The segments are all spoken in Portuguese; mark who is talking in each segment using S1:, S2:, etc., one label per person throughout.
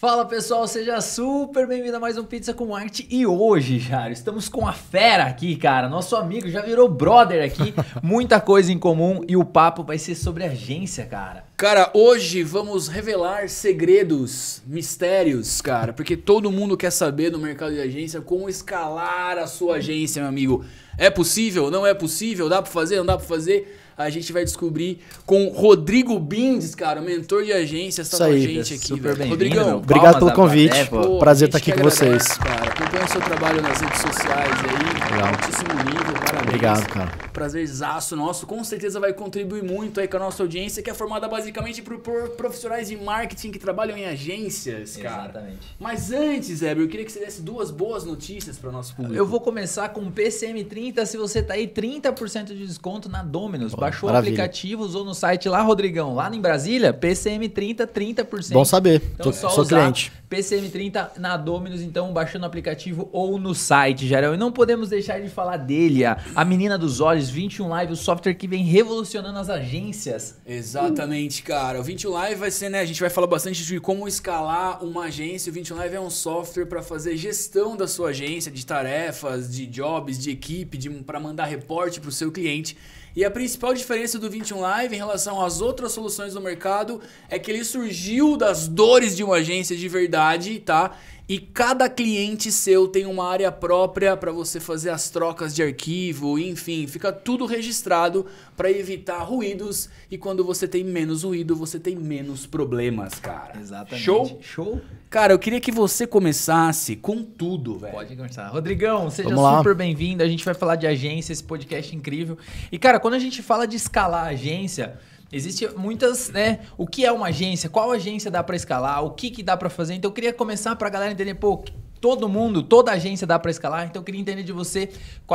S1: Fala pessoal, seja super bem-vindo a mais um Pizza com Arte e hoje, Jário, estamos com a fera aqui, cara. Nosso amigo já virou brother aqui, muita coisa em comum e o papo vai ser sobre agência, cara.
S2: Cara, hoje vamos revelar segredos, mistérios, cara, porque todo mundo quer saber no mercado de agência como escalar a sua agência, meu amigo. É possível? Não é possível? Dá para fazer? Não dá para fazer? a gente vai descobrir com Rodrigo Bindes, cara, mentor de agência, está com a gente aqui, super velho. Rodrigão, obrigado pelo convite. Né, pô, Prazer estar aqui com agradece, vocês. Cara, acompanha o seu trabalho nas redes sociais aí, Legal. altíssimo nível, parabéns. Obrigado, cara prazerzaço nosso. Com certeza vai contribuir muito aí com a nossa audiência, que é formada basicamente por, profissionais de marketing que trabalham
S1: em agências, cara. Exatamente. Mas antes, Heber, eu queria que você desse duas boas notícias para o nosso público. Eu vou começar com PCM30. Se você tá aí, 30% de desconto na Dominus. Bom, Baixou maravilha. o aplicativo, usou no site lá, Rodrigão, lá em Brasília, PCM30, 30%. Bom saber. Então, só sou usar cliente. PCM30 na Dominus, então, baixando o aplicativo ou no site, Jarel. E não podemos deixar de falar dele, a, a menina dos olhos 21 Live, o software que vem revolucionando as agências. Exatamente, cara. O 21 Live vai ser, né? A gente vai falar bastante de
S2: como escalar uma agência. O 21 Live é um software para fazer gestão da sua agência, de tarefas, de jobs, de equipe, de, para mandar reporte para o seu cliente. E a principal diferença do 21 Live em relação às outras soluções do mercado é que ele surgiu das dores de uma agência de verdade, tá? E cada cliente seu tem uma área própria para você fazer as trocas de arquivo, enfim, fica tudo registrado para evitar ruídos e quando você tem menos ruído, você tem menos problemas, cara.
S1: Exatamente. Show?
S2: Show. Cara, eu queria que você começasse com tudo, velho. Pode começar. Rodrigão,
S1: seja super bem-vindo. A gente vai falar de agência, esse podcast é incrível. E cara, quando a gente fala de escalar a agência, Existe muitas, né? O que é uma agência? Qual agência dá para escalar? O que, que dá para fazer? Então eu queria começar para a galera entender, pô, todo mundo, toda agência dá para escalar. Então eu queria entender de você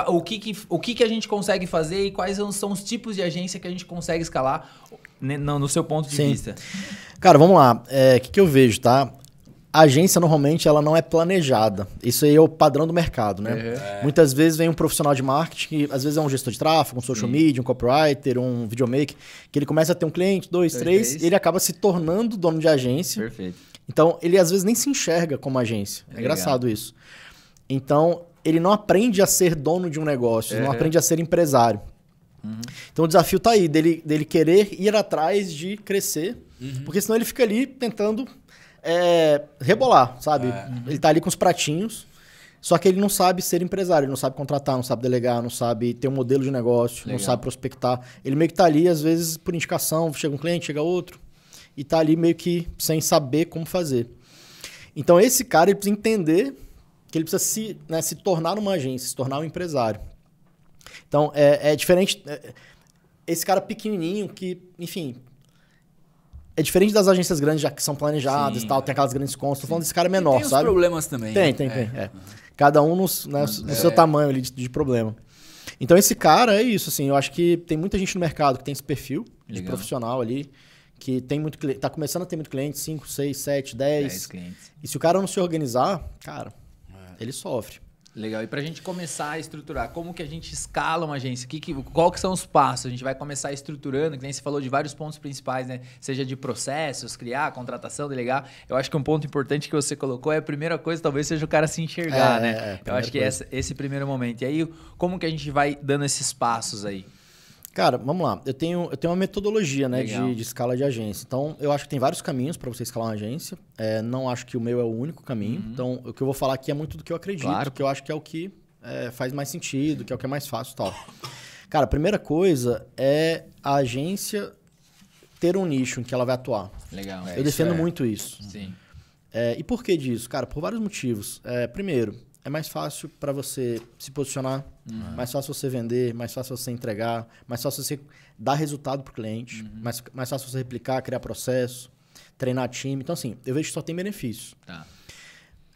S1: o que, que, o que, que a gente consegue fazer e quais são os tipos de agência que a gente consegue escalar né, no, no seu ponto de Sim. vista.
S3: Cara, vamos lá. O é, que, que eu vejo, tá? A agência normalmente ela não é planejada. Isso aí é o padrão do mercado, né? É. é. Muitas vezes vem um profissional de marketing, às vezes é um gestor de tráfego, um social Sim. media, um copywriter, um videomaker, que ele começa a ter um cliente, dois, Perfeito. três, ele acaba se tornando dono de agência. Perfeito. Então, ele às vezes nem se enxerga como agência. É, é engraçado isso. Então, ele não aprende a ser dono de um negócio, é. não aprende a ser empresário. Uhum. Então o desafio está aí, dele, dele querer ir atrás de crescer, uhum. porque senão ele fica ali tentando é, rebolar, sabe? É. Uhum. Ele tá ali com os pratinhos, só que ele não sabe ser empresário, ele não sabe contratar, não sabe delegar, não sabe ter um modelo de negócio, Legal. não sabe prospectar. Ele meio que tá ali, às vezes, por indicação, chega um cliente, chega outro, e tá ali meio que sem saber como fazer. Então, esse cara ele precisa entender que ele precisa se, né, se tornar uma agência, se tornar um empresário. Então, é, é diferente. É, esse cara pequenininho que, enfim, é diferente das agências grandes já que são planejadas Sim, e tal, é. tem aquelas grandes contas. Estou falando desse cara menor, e tem sabe? Tem problemas também. Tem, né? tem, tem. É. é. Cada um no, né, no seu é. tamanho ali de, de, problema. Então esse cara é isso, assim. Eu acho que tem muita gente no mercado que tem esse perfil Legal. de profissional ali, que tem muito cliente. Tá começando a ter muito cliente, 5, 6, 7, 10. 10 clientes. E se o cara não se organizar, cara, ele sofre.
S1: Legal. E para a gente começar a estruturar, como que a gente escala uma agência? Que, que, qual que são os passos? A gente vai começar estruturando, que nem você falou de vários pontos principais, né? Seja de processos, criar, contratação, delegar. Eu acho que um ponto importante que você colocou é a primeira coisa, talvez seja o cara se enxergar, é, né? É, é Eu acho que é esse primeiro momento. E aí, como que a gente vai dando esses passos aí?
S3: Cara, vamos lá. Eu tenho, eu tenho uma metodologia né, de, de, escala de agência. Então, eu acho que tem vários caminhos para você escalar uma agência. É, não acho que o meu é o único caminho. Uhum. Então, o que eu vou falar aqui é muito do que eu acredito, claro. que eu acho que é o que é, faz mais sentido, Sim. que é o que é mais fácil e tal. Cara, a primeira coisa é a agência ter um nicho em que ela vai atuar.
S1: Legal. eu é, defendo isso é. muito isso. Sim.
S3: É, e por que disso? Cara, por vários motivos. É, primeiro, é mais fácil para você se posicionar, uhum. mais fácil você vender, mais fácil você entregar, mais fácil você dar resultado para o cliente, uhum. mais, mais fácil você replicar, criar processo, treinar time. Então, assim, eu vejo que só tem benefícios. Tá.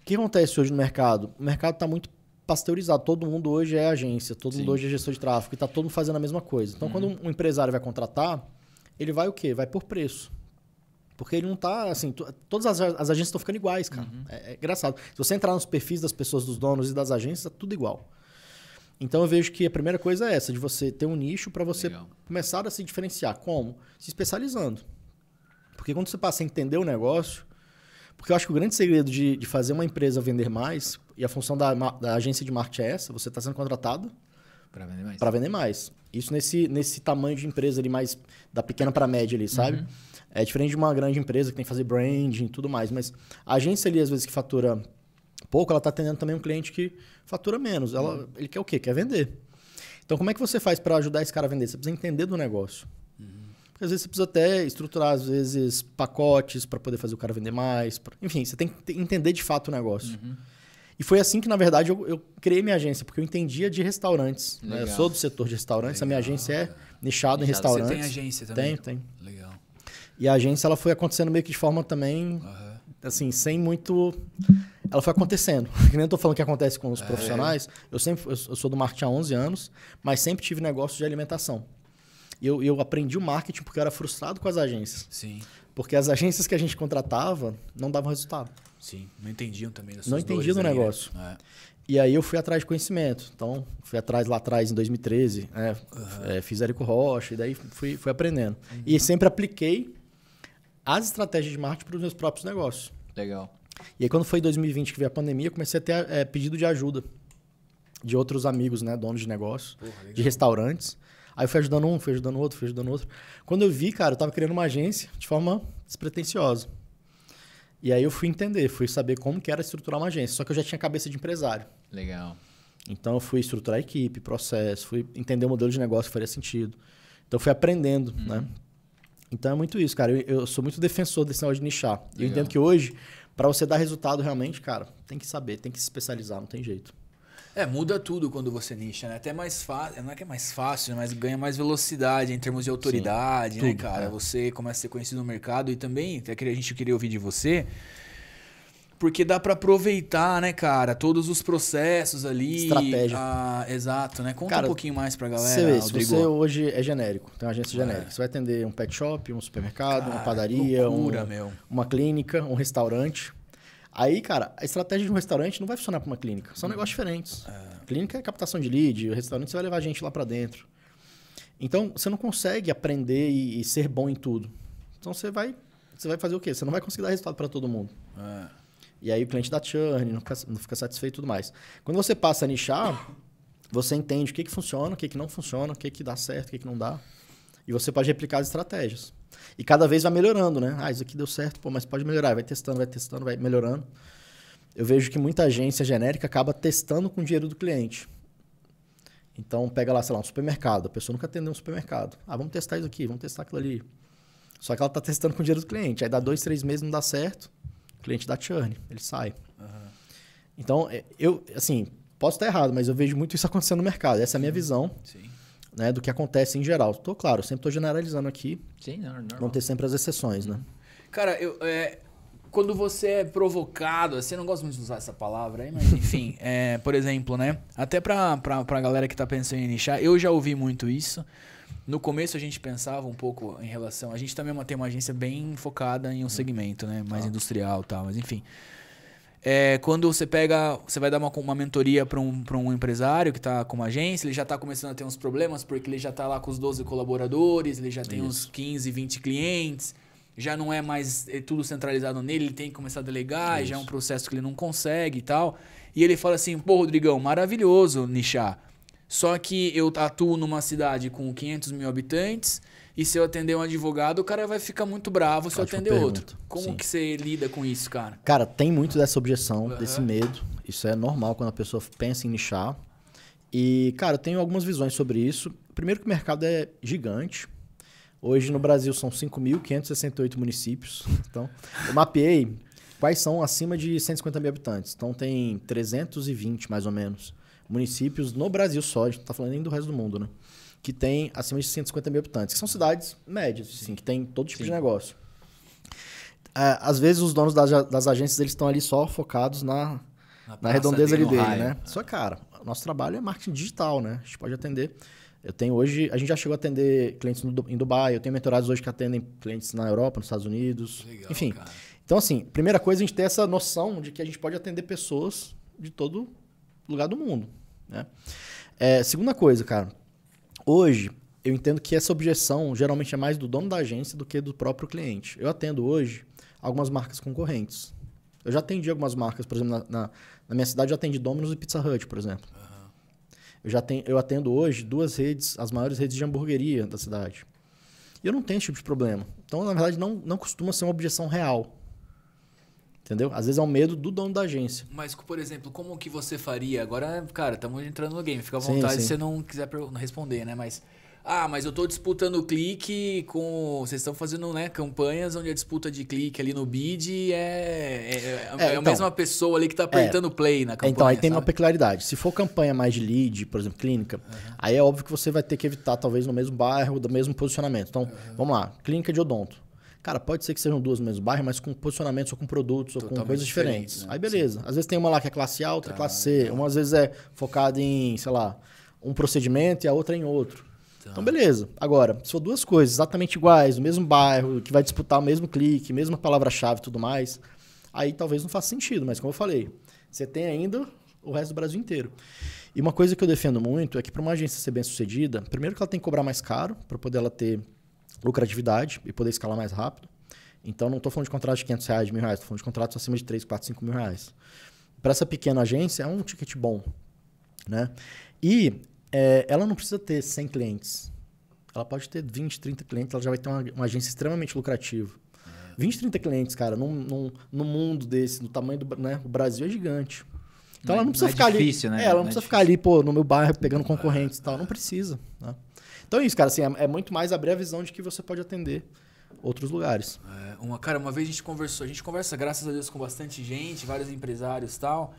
S3: O que acontece hoje no mercado? O mercado está muito pasteurizado. Todo mundo hoje é agência, todo Sim. mundo hoje é gestor de tráfego e está todo mundo fazendo a mesma coisa. Então, uhum. quando um empresário vai contratar, ele vai o quê? Vai por preço. Porque ele não tá, assim, todas as, as agências estão ficando iguais, cara. Uhum. É, é, engraçado. Se você entrar nos perfis das pessoas, dos donos e das agências, tá tudo igual. Então eu vejo que a primeira coisa é essa, de você ter um nicho para você Legal. começar a se diferenciar. Como? Se especializando. Porque quando você passa a entender o negócio, porque eu acho que o grande segredo de, de fazer uma empresa vender mais, e a função da, da agência de marketing é essa, você está sendo contratado para vender mais. Para vender mais. Isso nesse, nesse tamanho de empresa ali, mais da pequena para média ali, sabe? Uhum. É diferente de uma grande empresa que tem que fazer branding e tudo mais. Mas a agência ali, às vezes, que fatura pouco, ela está atendendo também um cliente que fatura menos. Ela, uhum. Ele quer o quê? Quer vender. Então, como é que você faz para ajudar esse cara a vender? Você precisa entender do negócio. Uhum. Porque às vezes você precisa até estruturar, às vezes, pacotes para poder fazer o cara vender mais. Pra... Enfim, você tem que entender de fato o negócio. Uhum. E foi assim que, na verdade, eu, eu, criei minha agência, porque eu entendia de restaurantes. Né? Eu sou do setor de restaurantes, Legal. a minha agência é nichada em restaurantes. Você tem agência também? Tem, tem. Legal. E a agência ela foi acontecendo meio que de forma também, uhum. assim, sem muito. Ela foi acontecendo. Que nem eu tô falando que acontece com os é. profissionais. Eu sempre eu sou do marketing há 11 anos, mas sempre tive negócio de alimentação. Eu, eu aprendi o marketing porque eu era frustrado com as agências. Sim. Porque as agências que a gente contratava não davam resultado. Sim, não entendiam também das Não entendiam o né? negócio. Né? É. E aí eu fui atrás de conhecimento. Então, fui atrás lá atrás em 2013, né? Uhum. É, fiz Érico Rocha, e daí fui, fui aprendendo. Uhum. E sempre apliquei as estratégias de marketing para os meus próprios negócios. Legal. E aí, quando foi em 2020 que veio a pandemia, eu comecei a ter é, pedido de ajuda de outros amigos, né? Donos de negócios, de restaurantes. Aí eu fui ajudando um, fui ajudando outro, fui ajudando outro. Quando eu vi, cara, eu tava criando uma agência de forma despretensiosa. E aí eu fui entender, fui saber como que era estruturar uma agência. Só que eu já tinha cabeça de empresário. Legal. Então eu fui estruturar a equipe, processo, fui entender o modelo de negócio que faria sentido. Então eu fui aprendendo, uhum. né? Então é muito isso, cara. Eu, eu sou muito defensor desse negócio de nichar. Legal. Eu entendo que hoje, para você dar resultado realmente, cara, tem que saber, tem que se especializar, não tem jeito. É, muda
S2: tudo quando você nicha, né? Até mais fácil, não é que é mais fácil, né? mas ganha mais velocidade em termos de autoridade, Sim, né, tudo, cara? É. Você começa a ser conhecido no mercado e também, até que a gente queria ouvir de você, porque dá para aproveitar, né, cara, todos os processos ali. Estratégia. Exato, né? Conta cara, um pouquinho mais
S3: pra galera. Você, vê, se você hoje é genérico, tem uma agência é. genérica. É. Você vai atender um pet shop, um supermercado, cara, uma padaria, loucura, um, uma clínica, um restaurante. Aí, cara, a estratégia de um restaurante não vai funcionar para uma clínica. São hum. negócios diferentes. É. Clínica é captação de lead, o restaurante você vai levar gente lá para dentro. Então, você não consegue aprender e, e, ser bom em tudo. Então, você vai, você vai fazer o quê? Você não vai conseguir dar resultado para todo mundo. É. E aí o cliente dá churn, não fica, não fica satisfeito e tudo mais. Quando você passa a nichar, você entende o que, que funciona, o que, que não funciona, o que, que dá certo, o que, que não dá. E você pode replicar as estratégias. E cada vez vai melhorando, né? Ah, isso aqui deu certo, pô, mas pode melhorar. Vai testando, vai testando, vai melhorando. Eu vejo que muita agência genérica acaba testando com o dinheiro do cliente. Então, pega lá, sei lá, um supermercado. A pessoa nunca atendeu um supermercado. Ah, vamos testar isso aqui, vamos testar aquilo ali. Só que ela está testando com o dinheiro do cliente. Aí dá dois, três meses, não dá certo cliente da churn, ele sai. Uhum. Então, é, eu, assim, posso estar errado, mas eu vejo muito isso acontecendo no mercado. Essa é a minha visão Sim. Né, do que acontece em geral. Tô, claro, sempre estou generalizando aqui.
S2: Sim, não, normal. Vão
S3: ter sempre as exceções, uhum. né?
S2: Cara, eu, é, quando você é provocado, você assim, não gosta muito de usar essa palavra aí, mas
S3: enfim, é, por exemplo, né?
S2: Até pra, pra, galera que tá pensando em nichar, eu já ouvi muito isso. No começo a gente pensava um pouco em relação. A gente também é tem uma agência bem focada em um uhum. segmento, né? Mais tá. industrial e tal, mas enfim. É, quando você pega, você vai dar uma, uma mentoria para um, um empresário que está com uma agência, ele já está começando a ter uns problemas porque ele já está lá com os 12 colaboradores, ele já tem Isso. uns 15, 20 clientes, já não é mais é tudo centralizado nele, ele tem que começar a delegar, Isso. já é um processo que ele não consegue e tal. E ele fala assim: pô, Rodrigão, maravilhoso nichar. Só que eu atuo numa cidade com 500 mil habitantes e se eu atender um advogado, o cara vai ficar muito bravo se eu atender outro. Como Sim. que você lida com isso, cara?
S3: Cara, tem muito dessa objeção, uhum. desse medo. Isso é normal quando a pessoa pensa em nichar. E, cara, eu tenho algumas visões sobre isso. Primeiro que o mercado é gigante. Hoje no Brasil são 5.568 municípios. Então, eu mapeei quais são acima de 150 mil habitantes. Então, tem 320 mais ou menos municípios no Brasil só, a gente não está falando nem do resto do mundo, né? Que tem acima de 150 mil habitantes, que são cidades médias, assim, que tem todo tipo Sim. de negócio. É, às vezes os donos das, das agências eles estão ali só focados na, na, na redondeza ali dele, raio. né? É. Só cara, nosso trabalho é marketing digital, né? A gente pode atender. Eu tenho hoje, a gente já chegou a atender clientes no, em Dubai, eu tenho mentorados hoje que atendem clientes na Europa, nos Estados Unidos. Legal, enfim. Cara. Então, assim, primeira coisa, é a gente tem essa noção de que a gente pode atender pessoas de todo lugar do mundo. Né? É, segunda coisa, cara. Hoje, eu entendo que essa objeção geralmente é mais do dono da agência do que do próprio cliente. Eu atendo hoje algumas marcas concorrentes. Eu já atendi algumas marcas, por exemplo, na, na, na minha cidade eu atendi Domino's e Pizza Hut, por exemplo. Uhum. Eu, já tenho, eu atendo hoje duas redes, as maiores redes de hamburgueria da cidade. E eu não tenho esse tipo de problema. Então, na verdade, não, não costuma ser uma objeção real. Entendeu? Às vezes é um medo do dono da agência.
S2: Mas, por exemplo, como que você faria? Agora, cara, estamos entrando no game. Fica à vontade sim, sim. se você não quiser responder, né? Mas. Ah, mas eu estou disputando clique com. Vocês estão fazendo né, campanhas onde a disputa de clique ali no bid é, é, é, é então, a mesma pessoa ali que está apertando é, play na campanha. Então, aí tem uma
S3: peculiaridade. Se for campanha mais de lead, por exemplo, clínica, uhum. aí é óbvio que você vai ter que evitar, talvez, no mesmo bairro, do mesmo posicionamento. Então, uhum. vamos lá, clínica de odonto. Cara, pode ser que sejam duas no mesmo bairro, mas com posicionamentos ou com produtos ou Totalmente com coisas diferentes. diferentes. Né? Aí beleza. Sim. Às vezes tem uma lá que é classe A, outra é tá, classe C. Tá. Uma às vezes é focada em, sei lá, um procedimento e a outra é em outro. Tá. Então beleza. Agora, se for duas coisas exatamente iguais, no mesmo bairro, que vai disputar o mesmo clique, mesma palavra-chave e tudo mais, aí talvez não faça sentido, mas como eu falei, você tem ainda o resto do Brasil inteiro. E uma coisa que eu defendo muito é que para uma agência ser bem sucedida, primeiro que ela tem que cobrar mais caro para poder ela ter lucratividade e poder escalar mais rápido. Então, não estou falando de contratos de 500 reais, de mil reais, estou falando de contratos acima de 3, 4, 5 mil reais. Para essa pequena agência, é um ticket bom. Né? E é, ela não precisa ter 100 clientes. Ela pode ter 20, 30 clientes, ela já vai ter uma, uma agência extremamente lucrativa. 20, 30 clientes, cara, num, num, num mundo desse, no tamanho do né? o Brasil é gigante. Então não, é ela não precisa não é ficar difícil, ali. Né? É, ela não, não é precisa é ficar ali, pô, no meu bairro pegando concorrentes e tal. Não precisa. Né? Então é isso, cara. Assim, é, é muito mais abrir a visão de que você pode atender outros lugares. É, uma, cara, uma vez a gente conversou, a gente conversa, graças
S2: a Deus, com bastante gente, vários empresários e tal.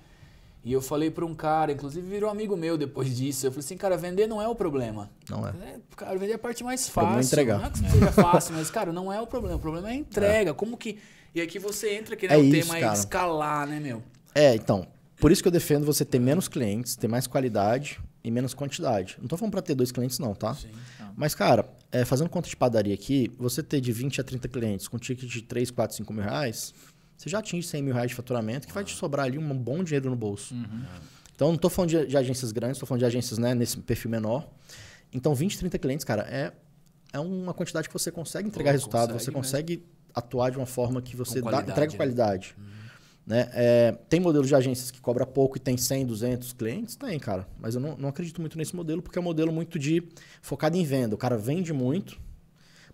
S2: E eu falei para um cara, inclusive virou amigo meu depois disso. Eu falei assim, cara, vender não é o problema. Não é. é cara, vender é a parte mais é fácil. Não entregar. Não é que seja fácil, mas, cara, não é o problema. O problema é a entrega. É. Como que. E aqui você entra querendo é o isso, tema cara. escalar, né, meu?
S3: É, então. Por isso que eu defendo você ter menos clientes, ter mais qualidade menos quantidade. Não tô falando para ter dois clientes, não, tá? Sim, tá. Mas, cara, é, fazendo conta de padaria aqui, você ter de 20 a 30 clientes com ticket de 3, 4, 5 mil reais, você já atinge 100 mil reais de faturamento, que ah. vai te ah. sobrar ali um bom dinheiro no bolso. Uhum. Então, não tô falando de, de, agências grandes, tô falando de agências né, nesse perfil menor. Então, 20, 30 clientes, cara, é, é uma quantidade que você consegue entregar Pô, resultado, consegue você né? consegue atuar de uma forma que você dá, entrega né? qualidade. Uhum. Né? É, tem modelos de agências que cobra pouco e tem 100, 200 clientes? Tem, cara. Mas eu não, não acredito muito nesse modelo, porque é um modelo muito de focado em venda. O cara vende muito,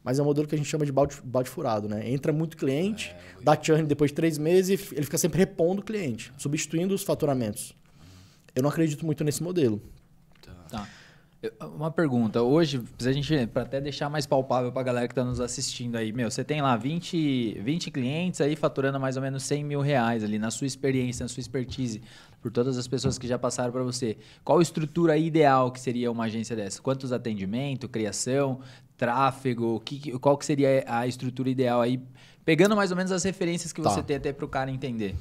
S3: mas é um modelo que a gente chama de balde, balde furado. Né? Entra muito cliente, é, dá churn depois de três meses e ele fica sempre repondo o cliente, substituindo os faturamentos. Eu não acredito muito nesse modelo.
S1: Uma pergunta. Hoje, a gente para até deixar mais palpável para a galera que está nos assistindo aí, meu, você tem lá 20, 20 clientes aí faturando mais ou menos 100 mil reais ali, na sua experiência, na sua expertise, por todas as pessoas que já passaram para você. Qual estrutura ideal que seria uma agência dessa? Quantos atendimento, criação, tráfego? Que, qual que seria a estrutura ideal aí? Pegando mais ou menos as referências que tá. você tem até para o cara entender.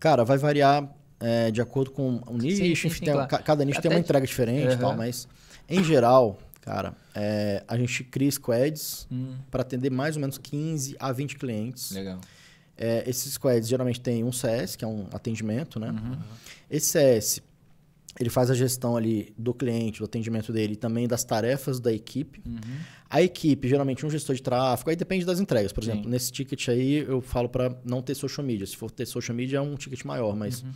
S3: Cara, vai variar é, de acordo com o nicho, sim, sim, sim, claro. cada nicho até tem uma entrega diferente uhum. e tal, mas em geral, cara, é, a gente cria squads hum. para atender mais ou menos 15 a 20 clientes. Legal. É, esses squads geralmente tem um CS, que é um atendimento, né? Uhum. Esse CS, ele faz a gestão ali do cliente, do atendimento dele e também das tarefas da equipe. Uhum. A equipe, geralmente é um gestor de tráfego, aí depende das entregas. Por exemplo, nesse ticket aí eu falo para não ter social media. Se for ter social media é um ticket maior, mas uhum.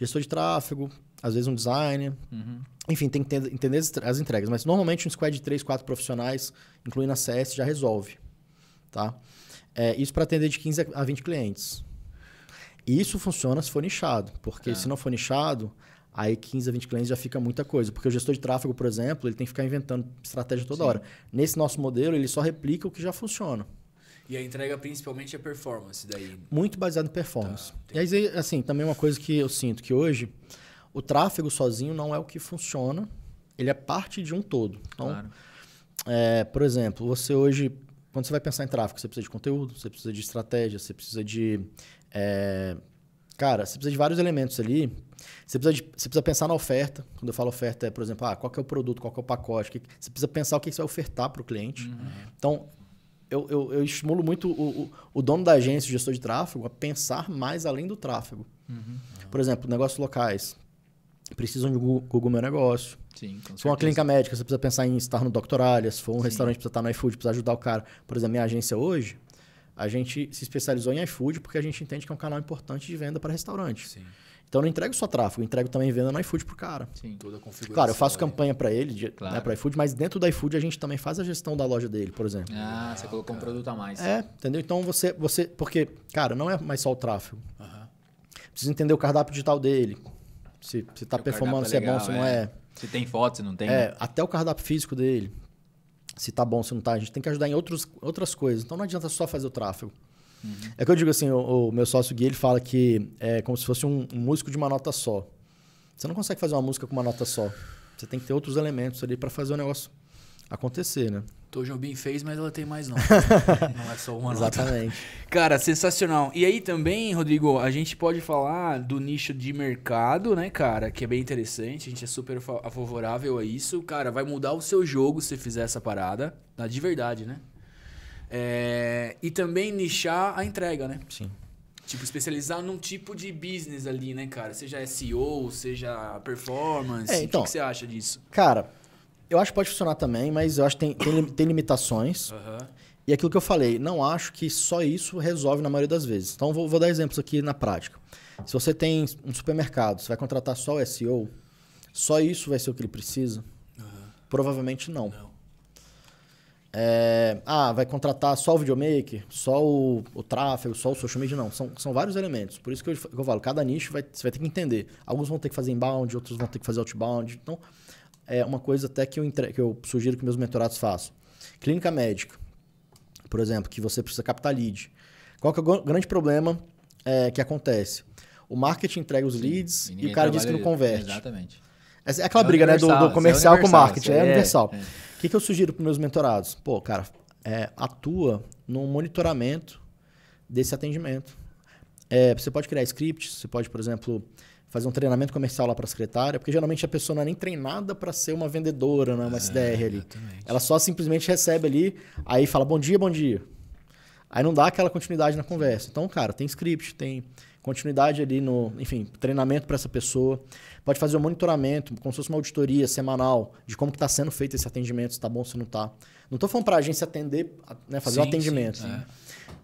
S3: gestor de tráfego, às vezes um designer. Uhum. Enfim, tem que entender as entregas. Mas normalmente um squad de 3, 4 profissionais, incluindo a CS, já resolve. Tá? É, isso para atender de 15 a 20 clientes. Isso funciona se for nichado, porque é. se não for nichado, aí 15 a 20 clientes já fica muita coisa. Porque o gestor de tráfego, por exemplo, ele tem que ficar inventando estratégia toda Sim. hora. Nesse nosso modelo, ele só replica o que já funciona.
S2: E a entrega principalmente é performance daí.
S3: Muito baseado em performance. Tá, e aí, assim, também uma coisa que eu sinto que hoje o tráfego sozinho não é o que funciona, ele é parte de um todo. Então, claro. é, por exemplo, você hoje, quando você vai pensar em tráfego, você precisa de conteúdo, você precisa de estratégia, você precisa de. É, cara, você precisa de vários elementos ali. Você precisa, de, você precisa pensar na oferta. Quando eu falo oferta, é, por exemplo, ah, qual é o produto, qual é o pacote. Que, você precisa pensar o que, que você vai ofertar para o cliente. Uhum. Então, eu, eu, eu, estimulo muito o, o, o, dono da agência, o gestor de tráfego, a pensar mais além do tráfego. Uhum. Por exemplo, negócios locais precisam de Google Meu Negócio. Sim, com se for uma clínica médica, você precisa pensar em estar no Doctoralha. Se for um Sim. restaurante, precisa estar no iFood, precisa ajudar o cara. Por exemplo, minha agência hoje, a gente se especializou em iFood porque a gente entende que é um canal importante de venda para restaurante. Sim. Então eu não entrego só tráfego, eu entrego também venda no iFood pro cara. Sim, toda
S2: a
S1: configuração. Claro, eu faço né?
S3: campanha para ele, né, claro. né, para iFood, mas dentro do iFood a gente também faz a gestão da loja dele, por exemplo. Ah, você
S1: colocou cara. um produto a mais. É,
S3: entendeu? Então você, você, porque, cara, não é mais só o tráfego. Precisa entender o cardápio digital dele, se está performando, é se é legal, bom, se não é. é.
S1: Se tem foto, se não tem. É,
S3: até o cardápio físico dele. Se está bom, se não está. A gente tem que ajudar em outros, outras coisas. Então não adianta só fazer o tráfego. Uhum. É que eu digo assim, o, o, meu sócio Gui, ele fala que é como se fosse um, um músico de uma nota só. Você não consegue fazer uma música com uma nota só. Você tem que ter outros elementos ali para fazer o negócio acontecer, né?
S2: Tom Jobim fez, mas ela tem mais não. não é só uma Exatamente. Nota. Cara, sensacional. E aí também, Rodrigo, a gente pode falar do nicho de mercado, né, cara? Que é bem interessante. A gente é super favorável a isso. Cara, vai mudar o seu jogo se fizer essa parada. Tá? De verdade, né? É... E também nichar a entrega, né? Sim. Tipo, especializar num tipo de business ali, né, cara? Seja SEO, seja performance. É, então, o que, então, que você acha disso?
S3: Cara eu acho que pode funcionar também, mas eu acho que tem, tem, tem limitações. Uhum. E é aquilo que eu falei, não acho que só isso resolve na maioria das vezes. Então, vou, vou dar exemplos aqui na prática. Se você tem um supermercado, você vai contratar só o SEO, só isso vai ser o que ele precisa? Uhum. Provavelmente não. não. É, ah, vai contratar só o videomaker, só o, o tráfego, só o social media? Não, são, são vários elementos. Por isso que eu, que eu falo, cada nicho vai, você vai ter que entender. Alguns vão ter que fazer inbound, outros vão ter que fazer outbound. Então, é uma coisa até que eu, entre... que eu sugiro que meus mentorados façam. Clínica médica, por exemplo, que você precisa captar lead. Qual que é o grande problema é, que acontece? O marketing entrega os leads Sim, e, o cara diz que não converte. Exatamente. É, é aquela é briga né, do, do é comercial é com marketing, é, universal. É. O que, que eu sugiro para meus mentorados? Pô, cara, atua no monitoramento desse atendimento. você pode criar scripts, você pode, por exemplo, fazer um treinamento comercial lá para a secretária, porque geralmente a pessoa não é nem treinada para ser uma vendedora né, uma SDR é, ali. Exatamente. Ela só simplesmente recebe ali, aí fala bom dia, bom dia. Aí não dá aquela continuidade na conversa. Então, cara, tem script, tem continuidade ali no, enfim, treinamento para essa pessoa. Pode fazer um monitoramento, como se fosse uma auditoria semanal de como está sendo feito esse atendimento, se está bom, se não está. Não estou falando para a agência atender, né, fazer o um atendimento. Sim, é.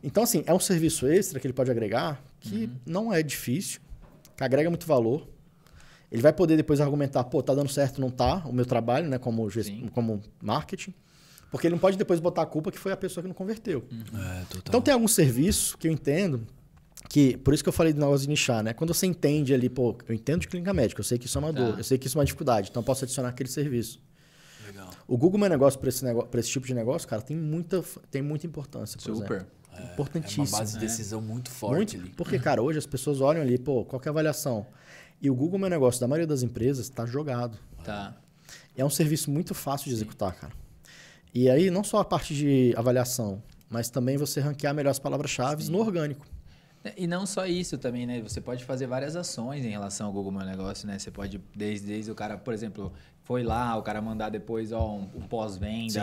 S3: Então, assim, é um serviço extra que ele pode agregar que uhum. não é difícil que agrega muito valor. Ele vai poder depois argumentar, pô, tá dando certo, não tá, o meu trabalho, né, como, como marketing. Porque ele não pode depois botar a culpa que foi a pessoa que não converteu. Uhum. É, então tem alguns serviços que eu entendo que, por isso que eu falei do negócio de nichar, né? Quando você entende ali, pô, eu entendo de clínica médica, eu sei que isso é uma dor, tá. eu sei que isso é uma dificuldade, então eu posso adicionar aquele serviço. Legal. O Google é Meu Negócio para esse, esse tipo de negócio, cara, tem muita, tem muita importância, Super. Exemplo importantíssimo. É, é uma base de decisão
S2: muito forte muito,
S3: ali. Porque, cara, hoje as pessoas olham ali, pô, qual é a avaliação? E o Google Meu Negócio da maioria das empresas está jogado. Tá. É um serviço muito fácil de executar, cara. E aí, não só a parte de avaliação, mas também você ranquear melhores palavras-chave no orgânico.
S1: É, e não só isso também, né? Você pode fazer várias ações em relação ao Google Meu Negócio, né? Você pode, desde, desde o cara, por exemplo, foi lá, o cara mandar depois ó, um, um pós-venda,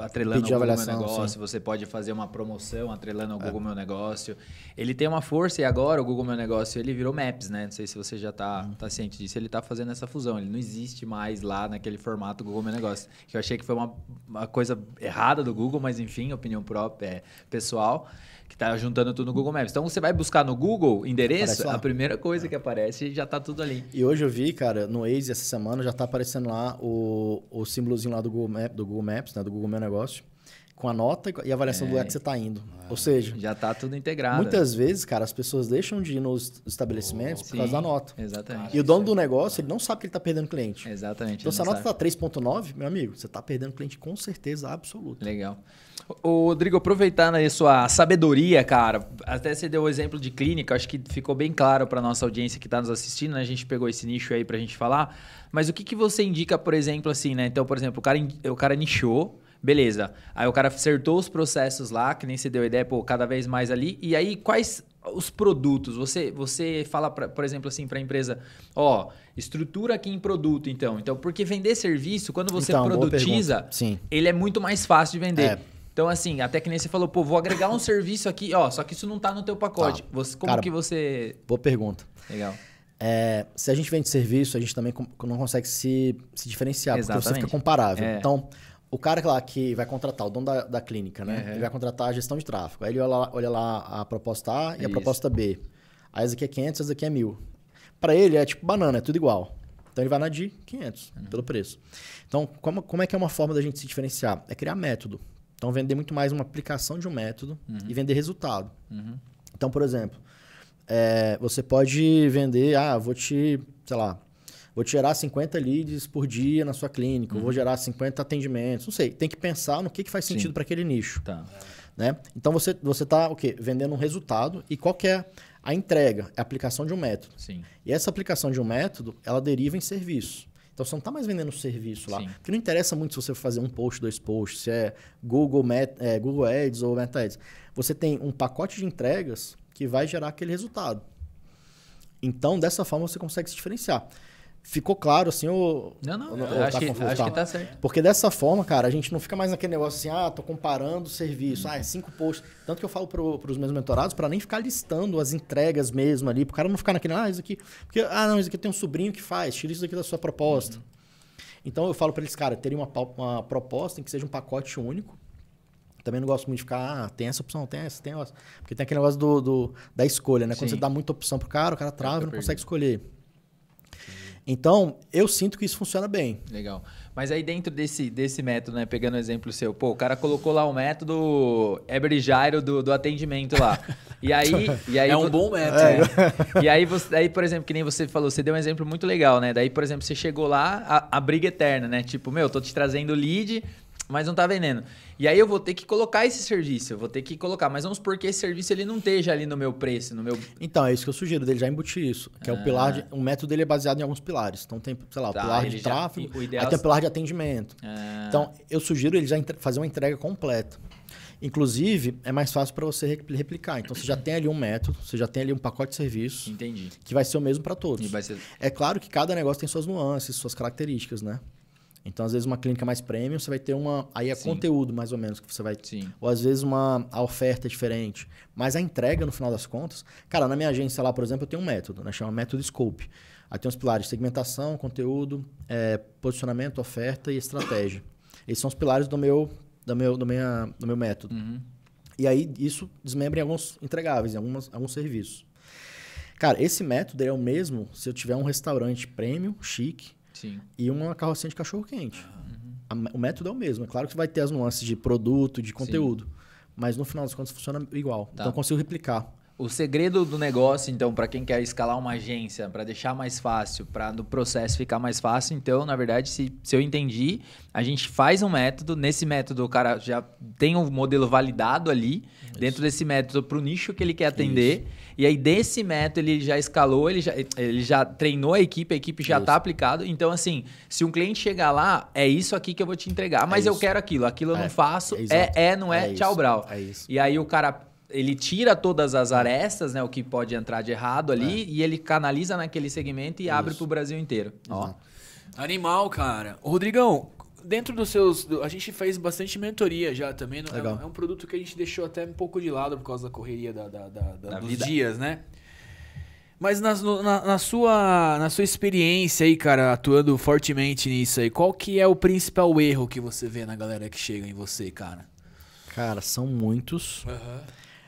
S1: atrelando o ao Google Meu Negócio, sim. você pode fazer uma promoção atrelando ao Google é. Meu Negócio. Ele tem uma força e agora o Google Meu Negócio, ele virou Maps, né? Não sei se você já está hum. tá ciente disso, ele está fazendo essa fusão, ele não existe mais lá naquele formato Google Meu Negócio, que eu achei que foi uma, uma coisa errada do Google, mas enfim, opinião própria, é, pessoal que está juntando tudo no Google Maps. Então você vai buscar no Google endereço, a primeira coisa é. que aparece já está tudo ali.
S3: E hoje eu vi, cara, no Waze essa semana já está aparecendo lá o, o símbolozinho lá do Google, Map, do Google Maps, né, do Google Meu Negócio com a nota e a avaliação é. do lugar que você está indo. Ah, Ou seja,
S1: já está tudo integrado. Muitas
S3: vezes, cara, as pessoas deixam de ir nos estabelecimentos oh, por sim, causa da nota.
S1: Exatamente. e
S3: o dono do negócio, ele não sabe que ele está perdendo cliente. Exatamente. Então, se a nota está 3,9, meu amigo, você está perdendo cliente com certeza absoluta. Legal.
S1: O Rodrigo, aproveitando aí sua sabedoria, cara, até você deu o exemplo de clínica, acho que ficou bem claro para nossa audiência que está nos assistindo, né? A gente pegou esse nicho aí para a gente falar. Mas o que, que você indica, por exemplo, assim, né? Então, por exemplo, o cara, o cara nichou, beleza. Aí o cara acertou os processos lá, que nem você deu ideia, pô, cada vez mais ali. E aí, quais os produtos? Você, você fala, pra, por exemplo, assim, para a empresa, ó, estrutura aqui em produto, então. Então, porque vender serviço, quando você então, produtiza, ele é muito mais fácil de vender. É. Então, assim, até que nem você falou, pô, vou agregar um serviço aqui, ó, só que isso não tá no teu pacote. Tá. Você, como Cara, que você.
S3: Boa pergunta. Legal. É, se a gente vende serviço, a gente também não consegue se, se diferenciar, Exatamente. porque você fica comparável. É. Então, o cara lá que vai contratar, o dono da, da clínica, né? Uhum. Ele vai contratar a gestão de tráfego. Aí ele olha lá, olha lá a proposta A e a proposta B. Aí essa aqui é 500, essa aqui é 1000. Para ele é tipo banana, é tudo igual. Então ele vai na de 500, uhum. pelo preço. Então, como, como é que é uma forma da gente se diferenciar? É criar método. Então, vender muito mais uma aplicação de um método uhum. e vender resultado. Uhum. Então, por exemplo, é, você pode vender, ah, vou te, sei lá, vou te gerar 50 leads por dia na sua clínica, uhum. vou gerar 50 atendimentos, não sei. Tem que pensar no que, que faz sentido para aquele nicho. Tá. Né? Então, você está você tá, o quê? vendendo um resultado e qual é a entrega? É a aplicação de um método. Sim. E essa aplicação de um método, ela deriva em serviço. Então você não está mais vendendo serviço lá. Sim. Porque não interessa muito se você fazer um post, dois posts, se é Google, é, Google Ads ou Meta Ads. Você tem um pacote de entregas que vai gerar aquele resultado. Então, dessa forma, você consegue se diferenciar. Ficou claro, assim, ou. Não,
S1: não, ou, acho, que, acho tá. que tá
S3: certo. Porque dessa forma, cara, a gente não fica mais naquele negócio assim, ah, tô comparando o serviço, ah, é cinco posts. Tanto que eu falo pro, pros meus mentorados para nem ficar listando as entregas mesmo ali, pro cara não ficar naquele, ah, isso aqui. Porque, ah, não, isso aqui tem um sobrinho que faz, tira isso daqui da sua proposta. Uhum. Então eu falo para eles, cara, terem uma, uma proposta em que seja um pacote único. Também não gosto muito de ficar, ah, tem essa opção, tem essa, tem essa. Porque tem aquele negócio do, do da escolha, né? Quando você dá muita opção pro cara, o cara é, trava e não consegue escolher. Então, eu sinto que isso funciona bem.
S1: Legal. Mas aí dentro desse, desse método, né? Pegando o exemplo seu, pô, o cara colocou lá o método Ebrijairo do, do atendimento lá. E aí. E aí é um bom método. É. Né? E aí, você, aí, por exemplo, que nem você falou, você deu um exemplo muito legal, né? Daí, por exemplo, você chegou lá, a, a briga é eterna, né? Tipo, meu, tô te trazendo lead, mas não tá vendendo. E aí eu vou ter que colocar esse serviço, eu vou ter que colocar. Mas vamos supor que esse serviço ele não esteja ali no meu preço, no meu.
S3: Então, é isso que eu sugiro dele já embutir isso. Que ah. é o ah. pilar de, O método dele é baseado em alguns pilares. Então tem, sei lá, tá, o pilar de tráfego, já, o o pilar de atendimento. Ah. Então, eu sugiro ele já fazer uma entrega completa. Inclusive, é mais fácil para você replicar. Então, você já tem ali um método, você já tem ali um pacote de serviços. Entendi. Que vai ser o mesmo para todos. Ser... É claro que cada negócio tem suas nuances, suas características, né? Então, às vezes, uma clínica mais premium, você vai ter uma. Aí é Sim. conteúdo, mais ou menos, que você vai. Sim. Ou às vezes uma a oferta é diferente. Mas a entrega, no final das contas. Cara, na minha agência lá, por exemplo, eu tenho um método, né? Chama método Scope. Aí tem os pilares: segmentação, conteúdo, é, posicionamento, oferta e estratégia. Esses são os pilares do meu, do meu, do minha, do meu método. Uhum. E aí, isso desmembra em alguns entregáveis, em algumas, alguns serviços. Cara, esse método é o mesmo se eu tiver um restaurante premium, chique, Sim. e uma carrocinha de cachorro-quente. Uhum. Ah. O método é o mesmo. É claro que vai ter as nuances de produto, de conteúdo. Sim. Mas no final das contas funciona igual. Tá. Então eu consigo replicar.
S1: O segredo do negócio, então, para quem quer escalar uma agência, para deixar mais fácil, para no processo ficar mais fácil, então, na verdade, se, se eu entendi, a gente faz um método. Nesse método, o cara já tem um modelo validado ali, Isso. dentro desse método, para o nicho que ele quer atender. Isso. E aí, desse método, ele já escalou, ele já, ele já treinou a equipe, a equipe já está aplicado. Então, assim, se um cliente chegar lá, é isso aqui que eu vou te entregar. Mas é eu quero aquilo, aquilo eu é. não faço, é, é, é não é, é tchau, brau. É e aí o cara ele tira todas as arestas, né, o que pode entrar de errado ali, é. e ele canaliza naquele segmento e Isso. abre para o Brasil inteiro.
S3: Ó.
S2: Animal, cara. Rodrigão, dentro dos seus. A gente fez bastante mentoria já também. É Legal. É, um produto que a gente deixou até um pouco de lado por causa da correria da, da, da, da dos vida. dias, né? Mas na, na, sua, na sua experiência aí, cara, atuando fortemente nisso aí, qual que é o principal erro que você vê na galera que chega em você, cara?
S3: Cara, são muitos. Uhum.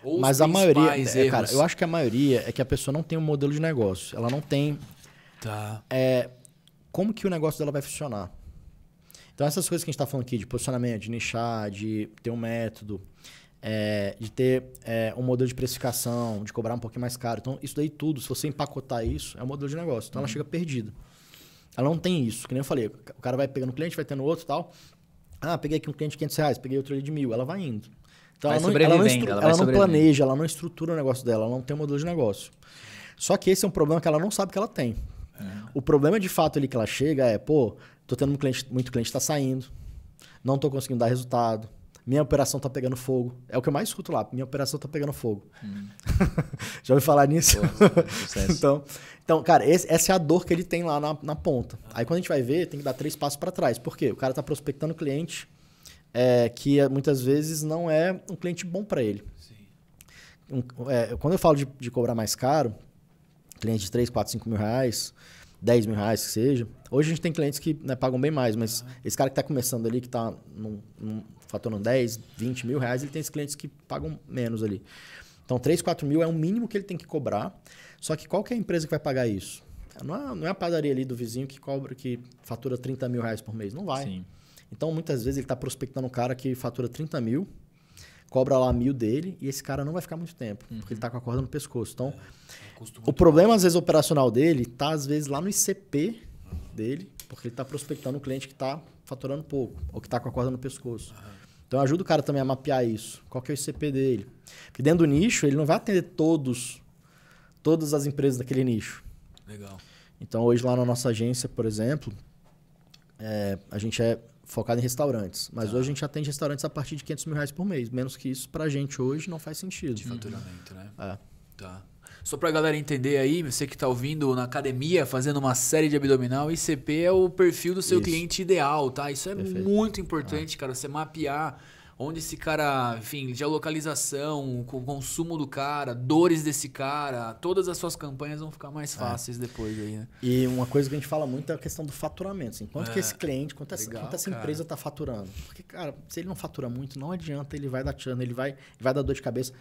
S3: Ou Mas a maioria, é, cara, eu acho que a maioria é que a pessoa não tem um modelo de negócio. Ela não tem. Tá. É, como que o negócio dela vai funcionar? Então, essas coisas que a gente está falando aqui, de posicionamento, de nichar, de ter um método, é, de ter é, um modelo de precificação, de cobrar um pouquinho mais caro. Então, isso daí tudo, se você empacotar isso, é um modelo de negócio. Então, ela uhum. chega perdida. Ela não tem isso. Que nem eu falei, o cara vai pegando um cliente, vai tendo outro e tal. Ah, peguei aqui um cliente de 500 reais, peguei outro ali de mil. Ela vai indo. Então ela não, ela não, estru, ela ela não planeja, ela não estrutura o negócio dela, ela não tem um modelo de negócio. Só que esse é um problema que ela não sabe que ela tem. É. O problema de fato ali que ela chega é, pô, tô tendo um cliente, muito cliente está saindo, não tô conseguindo dar resultado, minha operação tá pegando fogo. É o que eu mais escuto lá, minha operação tá pegando fogo. Hum. Já ouviu falar nisso? Pô, é então, então, cara, esse, essa é a dor que ele tem lá na, na ponta. Aí quando a gente vai ver, tem que dar três passos para trás. Por quê? O cara tá prospectando cliente, é, que é, muitas vezes não é um cliente bom para ele. Um, é, quando eu falo de, de, cobrar mais caro, cliente de 3, 4, 5 mil reais, 10 mil reais que seja. Hoje a gente tem clientes que né, pagam bem mais, mas ah. esse cara que está começando ali, que está faturando 10, 20 mil reais, ele tem esses clientes que pagam menos ali. Então 3, 4 mil é o mínimo que ele tem que cobrar. Só que qual que é a empresa que vai pagar isso? Não é, não é a padaria ali do vizinho que cobra, que fatura 30 mil reais por mês. Não vai. Sim. Então, muitas vezes, ele está prospectando um cara que fatura 30 mil, cobra lá mil dele, e esse cara não vai ficar muito tempo, uhum. porque ele está uhum. com a corda no pescoço. Então, é, o problema, às vezes, operacional dele está, às vezes, lá no ICP uhum. dele, porque ele está prospectando um cliente que está faturando pouco, ou que está com a corda no pescoço. Uhum. Então, ajuda o cara também a mapear isso. Qual que é o ICP dele? Porque dentro do nicho, ele não vai atender todos, todas as empresas daquele nicho. Legal. Então, hoje lá na nossa agência, por exemplo, é, a gente é focado em restaurantes. Mas tá. hoje a gente atende restaurantes a partir de 500 mil reais por mês. Menos que isso, pra gente hoje, não faz sentido. De faturamento, né? É. Tá.
S2: Só pra galera entender aí, você que tá ouvindo na academia, fazendo uma série de abdominal, ICP é o perfil do seu isso. cliente ideal, tá? Isso é Perfeito. muito importante, é. cara. Você mapear onde esse cara, enfim, com o consumo do cara, dores desse cara, todas as suas campanhas
S3: vão ficar mais é. fáceis é. depois aí, né? E uma coisa que a gente fala muito é a questão do faturamento. Assim, quanto é. que esse cliente, quanto, Legal, essa, quanto essa empresa está faturando? Porque, cara, se ele não fatura muito, não adianta, ele vai dar chana, ele vai, vai dar dor de cabeça.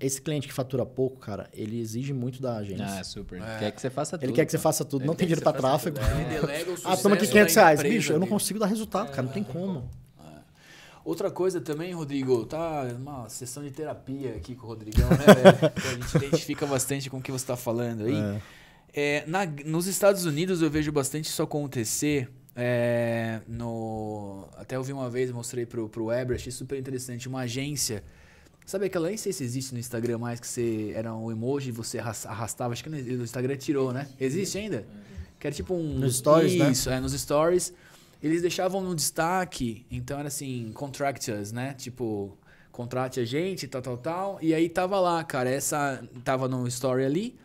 S3: É. Esse cliente que fatura pouco, cara, ele exige muito da agência. Ah, super. É. Quer que você faça tudo. Ele quer que você faça tudo. Ele não tem dinheiro para tráfego. É, ele delega o Ah, toma aqui 500 reais. Bicho, eu não consigo dar resultado, cara. Não é, tem como.
S2: Outra coisa também, Rodrigo, tá uma sessão de terapia aqui com o Rodrigão, né? Então, a gente identifica bastante com o que você está falando aí. É. É, na, nos Estados Unidos eu vejo bastante isso acontecer. É, no, até eu vi uma vez, mostrei pro, pro Weber, achei super interessante, uma agência. Sabe aquela, nem sei se existe no Instagram mais, que você era um emoji e você arrastava, acho que no Instagram tirou, né? Existe ainda? Que era tipo um... Nos stories, isso, né? Isso, é, nos stories eles deixavam no destaque, então era assim, contract us, né? Tipo, contrate a gente, tal, tal, tal. E aí tava lá, cara, essa tava no story ali.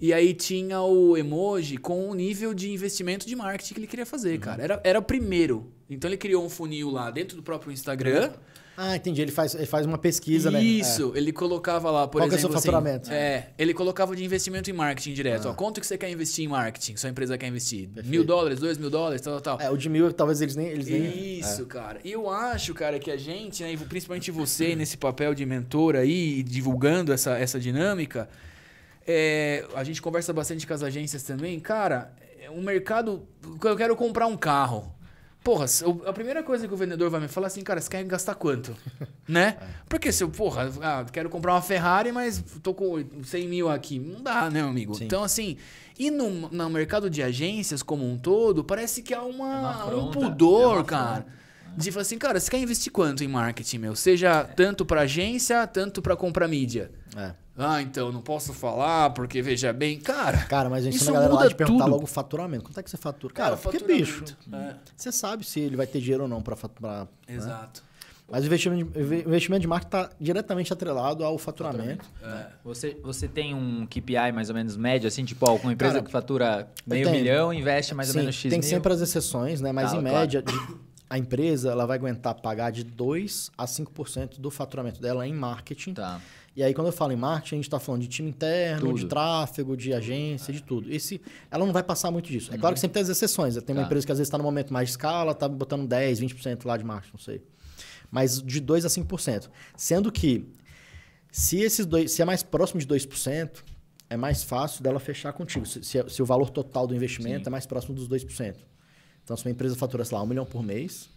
S2: E aí tinha o emoji com o nível de investimento de marketing que ele queria fazer, uhum. cara. Era, era o primeiro. Então ele criou um funil lá dentro do próprio Instagram.
S3: Uhum ah, entendi. Ele faz, ele faz uma pesquisa, Isso, né? Isso.
S2: É. Ele colocava lá, por Qual exemplo. Qual é o seu assim, faturamento? Assim, é. Ele colocava de investimento em marketing direto. Ah. Ó, quanto que você quer investir em marketing? Sua empresa quer investir? Perfeito. Mil dólares, dois mil dólares, tal,
S3: tal. É, o de mil, talvez eles nem. Eles nem... Isso, é. cara.
S2: E eu acho, cara, que a gente, né, principalmente você, nesse papel de mentor aí, divulgando essa, essa dinâmica, é, a gente conversa bastante com as agências também. Cara, é um mercado. Eu quero comprar um carro. Porra, a primeira coisa que o vendedor vai me falar é assim, cara, você quer gastar quanto? né? Porque se eu, porra, ah, quero comprar uma Ferrari, mas tô com 100 mil aqui. Não dá, né, amigo? Sim. Então, assim, e no, no mercado de agências como um todo, parece que há uma, é uma um pudor, é uma cara. De falar assim, cara, você quer investir quanto em marketing, meu? Seja é. tanto para
S3: agência, tanto para comprar mídia. É. Ah, então,
S2: não posso falar, porque veja bem,
S3: cara. Cara, mas a gente isso a galera lá de perguntar tudo. logo o faturamento. Quanto é que você fatura? Cara, é, cara porque bicho. É. Você sabe se ele vai ter dinheiro ou não para faturar. Né? Exato. Né? Mas o investimento, investimento de marketing está diretamente atrelado ao faturamento.
S1: faturamento. É. Você, você tem um KPI mais ou menos médio, assim, tipo, alguma uma empresa Cara, que fatura meio tenho. milhão, investe mais Sim, ou menos X tem mil. sempre
S3: as exceções, né? Mas tá, claro, em média, claro. a empresa ela vai aguentar pagar de 2 a 5% do faturamento dela em marketing. Tá. E aí, quando eu falo em marketing, a gente está falando de time interno, tudo. de tráfego, de agência, de tudo. Esse, ela não vai passar muito disso. É uhum. É claro que sempre tem as exceções. Tem uma tá. empresa que às vezes está no momento mais de escala, está botando 10, 20% lá de marketing, não sei. Mas de 2% a 5%. Sendo que, se, esses dois, se é mais próximo de 2%, é mais fácil dela fechar contigo. Se, se, é, se o valor total do investimento Sim. é mais próximo dos 2%. Então, se uma empresa fatura, sei lá, um milhão por mês,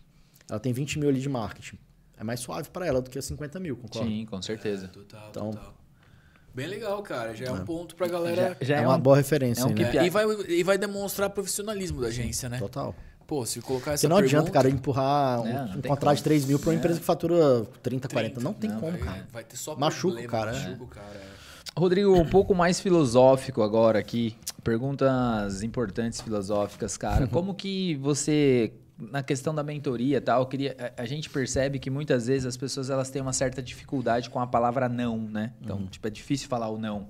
S3: ela tem 20 mil ali de marketing é mais suave para ela do que a 50 mil, concorda? Sim,
S1: com certeza. É, total,
S3: então, total.
S2: Bem legal, cara. Já é, é um ponto para a galera. Já, já é, é,
S1: uma um, boa referência.
S3: É um né? É, e,
S2: vai, e vai demonstrar profissionalismo da agência, né? Total. Pô, se colocar
S1: essa Porque não pergunta... adianta, cara,
S3: empurrar um, um contrato como. de 3 mil para uma é. empresa que fatura 30, 30 40. Não tem não, como, é, cara.
S1: Vai ter só Machuca o cara. Machuca né? o cara. Rodrigo, um pouco mais filosófico agora aqui. Perguntas importantes filosóficas, cara. Como que você na questão da mentoria tal, queria, a, a, gente percebe que muitas vezes as pessoas elas têm uma certa dificuldade com a palavra não, né? Então, uhum. tipo, é difícil falar o não.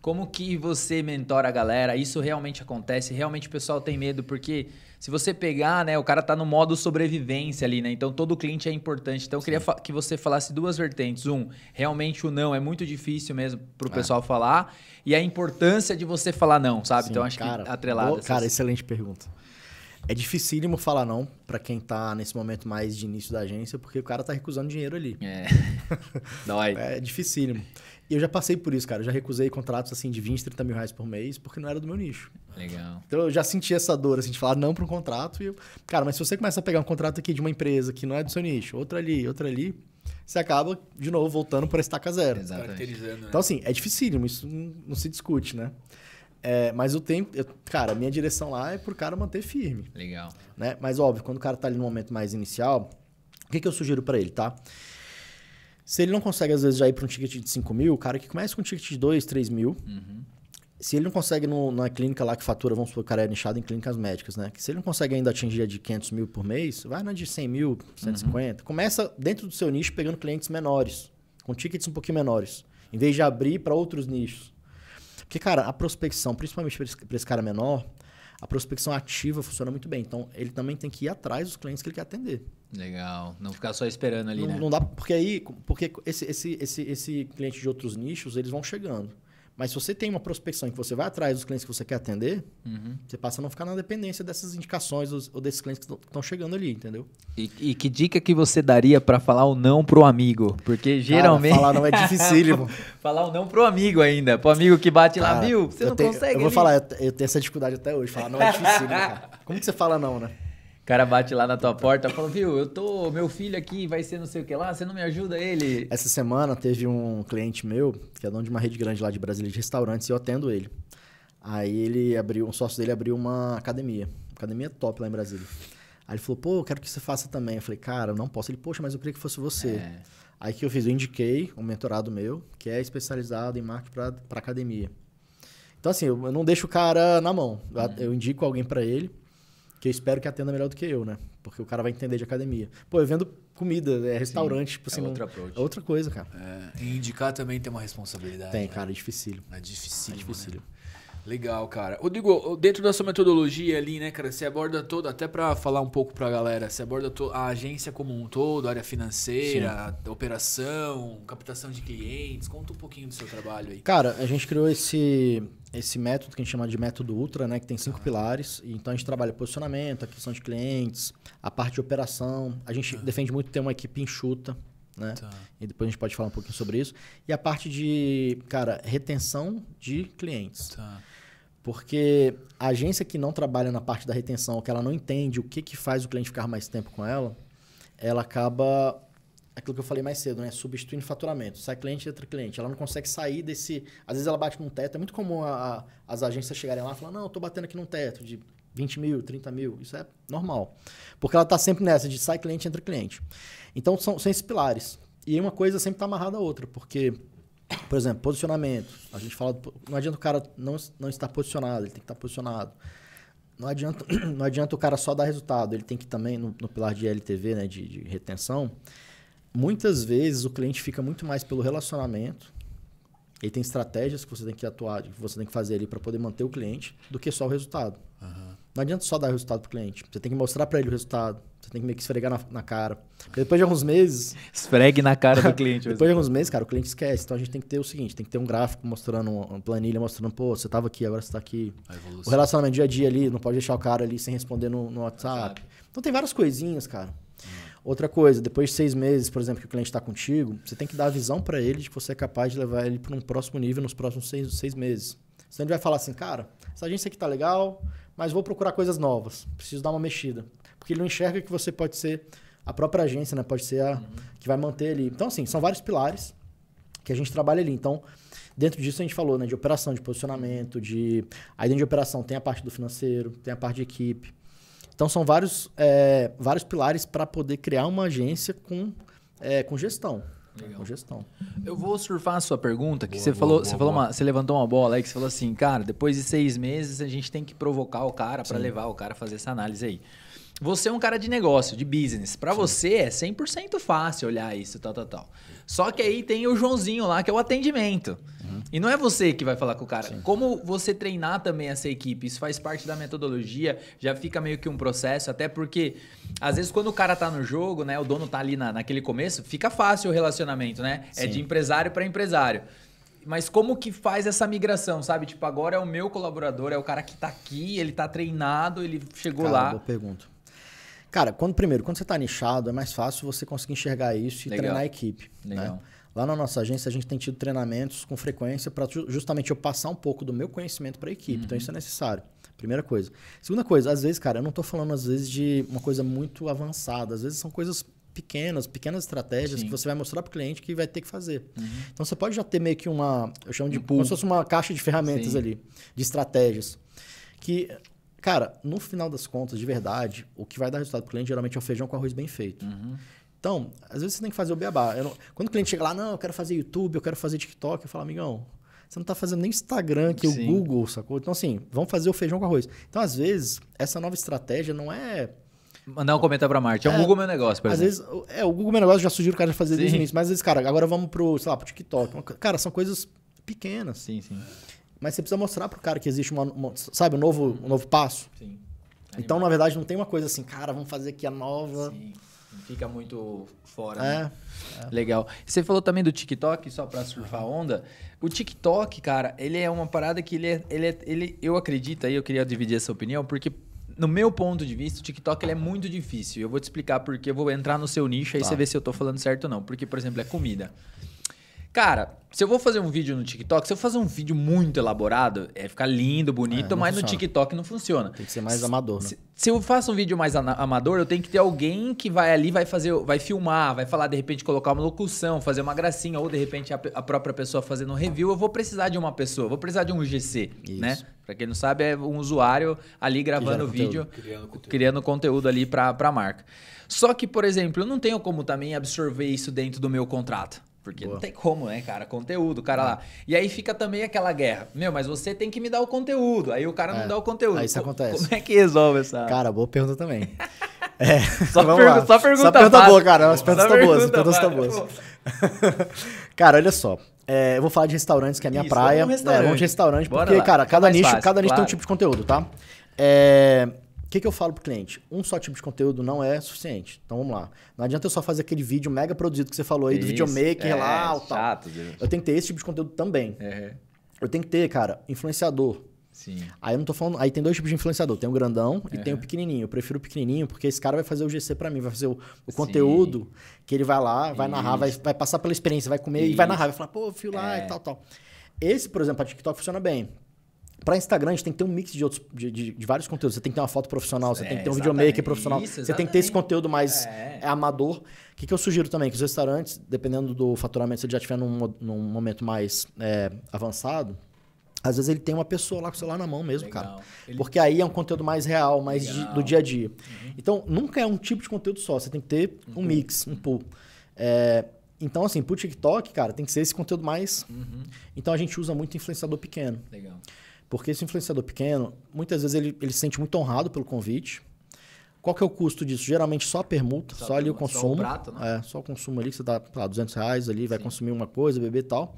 S1: Como que você mentora a galera? Isso realmente acontece? Realmente o pessoal tem medo porque se você pegar, né, o cara tá no modo sobrevivência ali, né? Então todo cliente é importante. Então eu queria que você falasse duas vertentes. Um, realmente o não é muito difícil mesmo para o é. pessoal falar e a importância de você falar não, sabe? Sim, então acho cara, que atrelado. Boa, essas... Cara,
S3: excelente pergunta. É dificílimo falar não para quem tá nesse momento mais de início da agência, porque o cara tá recusando dinheiro ali. É. Dói. é dificílimo. E eu já passei por isso, cara. Eu já recusei contratos assim de 20, 30 mil reais por mês, porque não era do meu nicho. Legal. Então eu já senti essa dor, assim, de falar não para um contrato. E eu... Cara, mas se você começa a pegar um contrato aqui de uma empresa que não é do seu nicho, outra ali, outra ali, você acaba, de novo, voltando para estaca zero. Exatamente.
S2: Né? Então, assim,
S3: é dificílimo, isso não se discute, né? É, mas o tempo. Eu, cara, a minha direção lá é pro cara manter firme. Legal. Né? Mas óbvio, quando o cara tá ali no momento mais inicial, o que, que eu sugiro para ele, tá? Se ele não consegue, às vezes, já ir para um ticket de 5 mil, o cara que começa com um ticket de 2, 3 mil. Uhum. Se ele não consegue no, na clínica lá que fatura, vamos supor, o cara é nichado em clínicas médicas, né? Se ele não consegue ainda atingir a de 500 mil por mês, vai na de 100 mil, 150. Uhum. Começa dentro do seu nicho pegando clientes menores, com tickets um pouquinho menores, em vez de abrir para outros nichos. Porque, cara, a prospecção, principalmente para esse cara menor, a prospecção ativa funciona muito bem. Então, ele também tem que ir atrás dos clientes que ele quer atender.
S1: Legal. Não ficar só esperando ali, não, né? Não dá,
S3: porque aí, porque esse, esse, esse, esse cliente de outros nichos, eles vão chegando. Mas se você tem uma prospecção que você vai atrás dos clientes que você quer atender, uhum. você passa a não ficar na dependência dessas indicações ou desses clientes que estão chegando ali, entendeu?
S1: E, e, que dica que você daria para falar o não pro amigo? Porque geralmente. Cara, falar não é dificílimo. falar o não pro amigo ainda. Pro amigo que bate cara, lá, viu? Você
S3: não tenho, consegue. Eu vou falar, eu tenho essa dificuldade até hoje. Falar não é dificílimo, cara. Como que você fala não, né?
S1: cara bate lá na tua porta e fala, viu, eu
S3: tô, meu filho aqui vai ser não sei o que lá, você não me ajuda ele? Essa semana teve um cliente meu, que é dono de uma rede grande lá de Brasília de restaurantes, e eu atendo ele. Aí ele abriu, um sócio dele abriu uma academia, academia top lá em Brasília. Aí ele falou, pô, eu quero que você faça também. Eu falei, cara, eu não posso. Ele, poxa, mas eu queria que fosse você. É. Aí que eu fiz, eu indiquei um mentorado meu, que é especializado em marketing para academia. Então, assim, eu, eu não deixo o cara na mão. Eu, é. eu indico alguém para ele que eu espero que atenda melhor do que eu, né? Porque o cara vai entender de academia. Pô, eu vendo comida, é restaurante, Sim, tipo é assim. É outra, não, é outra coisa, cara. É,
S2: e indicar também tem uma responsabilidade. Tem, né?
S3: cara, é difícil. É difícil. É difícil. Né?
S2: Legal, cara. Rodrigo, dentro da sua metodologia ali, né, cara, você aborda todo, até para falar um pouco pra galera, você aborda a agência como um todo, área financeira, operação, captação de clientes. Conta um pouquinho do seu trabalho aí. Cara,
S3: a gente criou esse esse método que a gente chama de método ultra, né, que tem cinco pilares. Então a gente trabalha posicionamento, aquisição de clientes, a parte de operação. A gente tá. defende muito ter uma equipe enxuta, né? Tá. E depois a gente pode falar um pouquinho sobre isso. E a parte de, cara, retenção de clientes. Tá. Porque a agência que não trabalha na parte da retenção, que ela não entende o que, que faz o cliente ficar mais tempo com ela, ela acaba aquilo que eu falei mais cedo, né? Substituindo faturamento. Sai cliente, entra cliente. Ela não consegue sair desse. Às vezes ela bate num teto. É muito comum a, a, as agências chegarem lá e falar: não, eu estou batendo aqui num teto de 20 mil, 30 mil. Isso é normal. Porque ela está sempre nessa de sai cliente, entra cliente. Então são, são esses pilares. E uma coisa sempre está amarrada à outra, porque, por exemplo, posicionamento. A gente fala. Do, não adianta o cara não, não estar posicionado, ele tem que estar posicionado. Não adianta, não adianta o cara só dar resultado, ele tem que também, no, no pilar de LTV, né, de, de retenção, muitas vezes o cliente fica muito mais pelo relacionamento. Ele tem estratégias que você tem que atuar, que você tem que fazer ali para poder manter o cliente, do que só o resultado. Uhum. Não adianta só dar resultado para cliente. Você tem que mostrar para ele o resultado. Você tem que meio que esfregar na, na cara. Porque depois de alguns meses.
S1: Esfregue na cara do cliente. depois
S3: de alguns meses, cara, o cliente esquece. Então a gente tem que ter o seguinte: tem que ter um gráfico mostrando, uma planilha mostrando, pô, você estava aqui, agora você está aqui. O relacionamento dia a dia ali, não pode deixar o cara ali sem responder no, no WhatsApp. Então tem várias coisinhas, cara. Outra coisa, depois de seis meses, por exemplo, que o cliente está contigo, você tem que dar a visão para ele de que você é capaz de levar ele para um próximo nível nos próximos seis, seis meses. Senão ele vai falar assim, cara, essa agência aqui está legal, mas vou procurar coisas novas, preciso dar uma mexida. Porque ele não enxerga que você pode ser a própria agência, né? Pode ser a uhum. que vai manter ele. Então, assim, são vários pilares que a gente trabalha ali. Então, dentro disso a gente falou, né? De operação, de posicionamento, de... Aí dentro de operação tem a parte do financeiro, tem a parte de equipe, então são vários, é, vários pilares para poder criar uma agência com, é, com gestão. Legal. Com
S1: gestão. Eu vou surfar a sua pergunta, que boa, você boa, falou, boa, você falou uma, você levantou uma bola aí que você falou assim, cara, depois de seis meses a gente tem que provocar o cara para levar o cara a fazer essa análise aí. Você é um cara de negócio, de business. Para você é 100% fácil olhar isso, tal, tal, tal. Só que aí tem o Joãozinho lá, que é o atendimento. Uhum. E não é você que vai falar com o cara. Sim. Como você treinar também essa equipe? Isso faz parte da metodologia, já fica meio que um processo, até porque às vezes quando o cara tá no jogo, né, o dono tá ali na, naquele começo, fica fácil o relacionamento, né? É Sim. É de empresário para empresário mas como que faz essa migração, sabe? Tipo, agora é o meu colaborador, é o cara que tá aqui, ele tá treinado, ele chegou cara, lá. Boa
S3: pergunta. Cara, quando primeiro, quando você está nichado, é mais fácil você conseguir enxergar isso e Legal. treinar a equipe. Né? Legal. Né? Lá na nossa agência, a gente tem tido treinamentos com frequência para justamente eu passar um pouco do meu conhecimento para a equipe. Então, uhum. Então, isso é necessário. Primeira coisa. Segunda coisa, às vezes, cara, eu não estou falando, às vezes, de uma coisa muito avançada. Às vezes, são coisas pequenas, pequenas estratégias Sim. que você vai mostrar para o cliente que vai ter que fazer. Uhum. Então, você pode já ter meio que uma... Eu chamo de... Um como se fosse uma caixa de ferramentas Sim. ali, de estratégias. Que Cara, no final das contas, de verdade, o que vai dar resultado para o cliente geralmente é o feijão com arroz bem feito. Uhum. Então, às vezes você tem que fazer o beabá. Não... Quando o cliente chega lá, não, eu quero fazer YouTube, eu quero fazer TikTok, eu falo, amigão, você não está fazendo nem Instagram, que o Google, sacou? Então, assim, vamos fazer o feijão com arroz. Então, às vezes, essa nova estratégia não é.
S1: Mandar um comentário para Marte. É, é o Google Meu Negócio, por às exemplo.
S3: Vezes, é, o Google Meu Negócio já sugiro o cara fazer desde o início. Mas às vezes, cara, agora vamos pro, sei lá, pro TikTok. Cara, são coisas pequenas. Sim, sim. Mas você precisa mostrar pro cara que existe uma, uma sabe, um novo, um novo passo. Sim. Animado. Então, na verdade, não tem uma coisa assim, cara, vamos fazer aqui a nova. Sim. fica muito fora. É, né? é. Legal. Você falou
S1: também do TikTok, só para surfar onda. O TikTok, cara, ele é uma parada que ele é, ele, é, ele eu acredito aí, eu queria dividir essa opinião, porque no meu ponto de vista, o TikTok ele é muito difícil. Eu vou te explicar porque eu vou entrar no seu nicho, aí tá. você vê se eu tô falando certo ou não. Porque, por exemplo, é comida. Cara, se eu vou fazer um vídeo no TikTok, se eu fazer um vídeo muito elaborado, é ficar lindo, bonito, é, mas funciona. no TikTok não funciona. Tem que ser mais amador, né? Se, eu faço um vídeo mais amador, eu tenho que ter alguém que vai ali, vai fazer, vai filmar, vai falar, de repente colocar uma locução, fazer uma gracinha, ou de repente a, a própria pessoa fazendo um review, eu vou precisar de uma pessoa, vou precisar de um GC, né? Isso. né? Pra quem não sabe, é um usuário ali gravando o vídeo, Criando, conteúdo. criando conteúdo ali pra, pra marca. Só que, por exemplo, eu não tenho como também absorver isso dentro do meu contrato. Porque Boa. não tem como, né, cara? Conteúdo, cara é. lá. E aí fica também aquela guerra. Meu, mas você tem que me dar o conteúdo. Aí o cara é, não dá o conteúdo. Aí isso acontece. Como é
S3: que resolve essa. Cara, boa pergunta também. É, só, pergu só, pergunta só pergunta boa, cara. As perguntas estão boas. As perguntas estão boas. cara, olha só. É, eu vou falar de restaurantes, que é a minha Isso, praia. Vamos, restaurante. É, um de restaurante, porque, cara, cada é nicho, fácil, cada nicho claro. tem um tipo de conteúdo, tá? É, o que, que eu falo pro cliente? Um só tipo de conteúdo não é suficiente. Então vamos lá. Não adianta eu só fazer aquele vídeo mega produzido que você falou aí, Isso. do videomaker é, lá, é, tal. Eu tenho que ter esse tipo de conteúdo também. Eu tenho que ter, cara, influenciador. Sim. Aí eu não tô falando. Aí tem dois tipos de influenciador: tem o grandão e tem o pequenininho. Eu prefiro o pequenininho porque esse cara vai fazer o GC para mim, vai fazer o, o conteúdo que ele vai lá, vai Isso. narrar, vai, vai passar pela experiência, vai comer Isso. e vai narrar, vai falar, pô, fio lá é. e tal, tal. Esse, por exemplo, a TikTok funciona bem. Para Instagram, a gente tem que ter um mix de, outros, de, de, de vários conteúdos. Você tem que ter uma foto profissional, você é, tem que ter um videomaker profissional. Isso, você tem que ter esse conteúdo mais é. amador. O que, que, eu sugiro também? Que os restaurantes, dependendo do faturamento, se ele já estiver num, num, momento mais é, avançado, às vezes ele tem uma pessoa lá com o celular na mão mesmo, Legal. cara. Ele... Porque aí é um conteúdo mais real, mais de, do dia a dia. Uhum. Então, nunca é um tipo de conteúdo só. Você tem que ter um, um uhum. mix, um pool. É, então, assim, pro TikTok, cara, tem que ser esse conteúdo mais. Uhum. Então, a gente usa muito influenciador pequeno. Legal. Porque esse influenciador pequeno, muitas vezes ele, ele se sente muito honrado pelo convite. Qual que é o custo disso? Geralmente só a permuta, só, só ali o consumo. Só o prato, né? É, só o consumo ali, que você dá, sei lá, 200 reais ali, vai Sim. consumir uma coisa, beber e tal.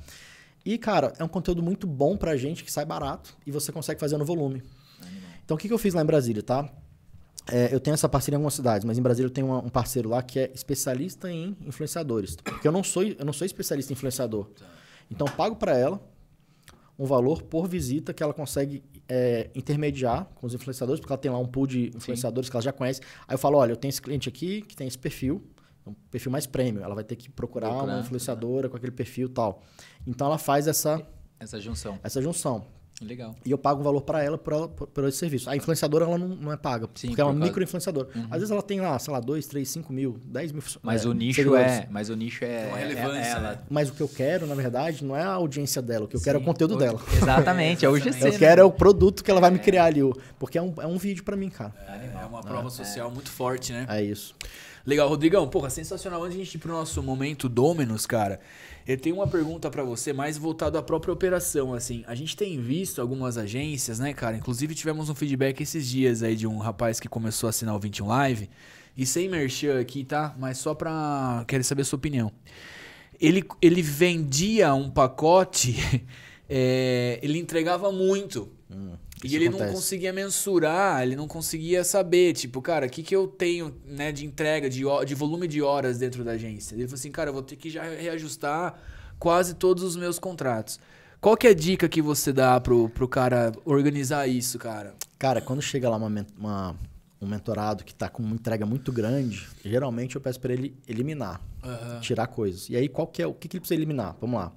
S3: E, cara, é um conteúdo muito bom pra gente, que sai barato e você consegue fazer no volume. Então, o que, que eu fiz lá em Brasília, tá? É, eu tenho essa parceria em algumas cidades, mas em Brasília eu tenho uma, um parceiro lá que é especialista em influenciadores. Porque eu não sou, eu não sou especialista em influenciador. Tá. Então, eu pago para ela, um valor por visita que ela consegue é, intermediar com os influenciadores, porque ela tem lá um pool de influenciadores Sim. que ela já conhece. Aí eu falo, olha, eu tenho esse cliente aqui que tem esse perfil, um perfil mais premium. Ela vai ter que procurar, procurar uma influenciadora procurar. com aquele perfil tal. Então ela faz essa
S1: essa junção.
S3: Essa junção. Legal. E eu pago um valor para ela por, por, por, esse serviço. A influenciadora, ela não, não é paga, Sim, porque é por é uma micro-influenciadora. Uhum. Às vezes ela tem lá, sei lá, 2, 3, 5 mil, 10 mil mas é, o nicho seguidores. é Mas o nicho é, então, relevância, é ela. Né? Mas o que eu quero, na verdade, não é a audiência dela. O que eu Sim, quero é o conteúdo o, dela. Exatamente, é o GC. Eu né? quero é o produto que ela vai me criar ali. Porque é um, é um vídeo para mim, cara.
S2: É, é uma prova social muito forte, né? É isso. Legal, Rodrigão. Porra, sensacional. Antes de a gente ir pro nosso momento Dominus, cara... Eu tenho uma pergunta para você, mais voltado à própria operação, assim. A gente tem visto algumas agências, né, cara? Inclusive tivemos um feedback esses dias aí de um rapaz que começou a assinar o 21 Live. E sem merchan aqui, tá? Mas só pra... Quero saber a sua opinião. Ele, ele vendia um pacote... É, ele entregava muito. Hum. Isso e ele acontece. não conseguia mensurar, ele não conseguia saber, tipo, cara, o que, que eu tenho né, de entrega, de, de volume de horas dentro da agência? Ele falou assim, cara, eu vou ter que já reajustar quase todos os meus contratos. Qual que é a dica que você dá pro, pro cara organizar isso, cara?
S3: Cara, quando chega lá uma, uma um mentorado que está com uma entrega muito grande, geralmente eu peço para ele eliminar,
S2: uhum. tirar
S3: coisas. E aí, qual que é, o que, que ele precisa eliminar? Vamos lá.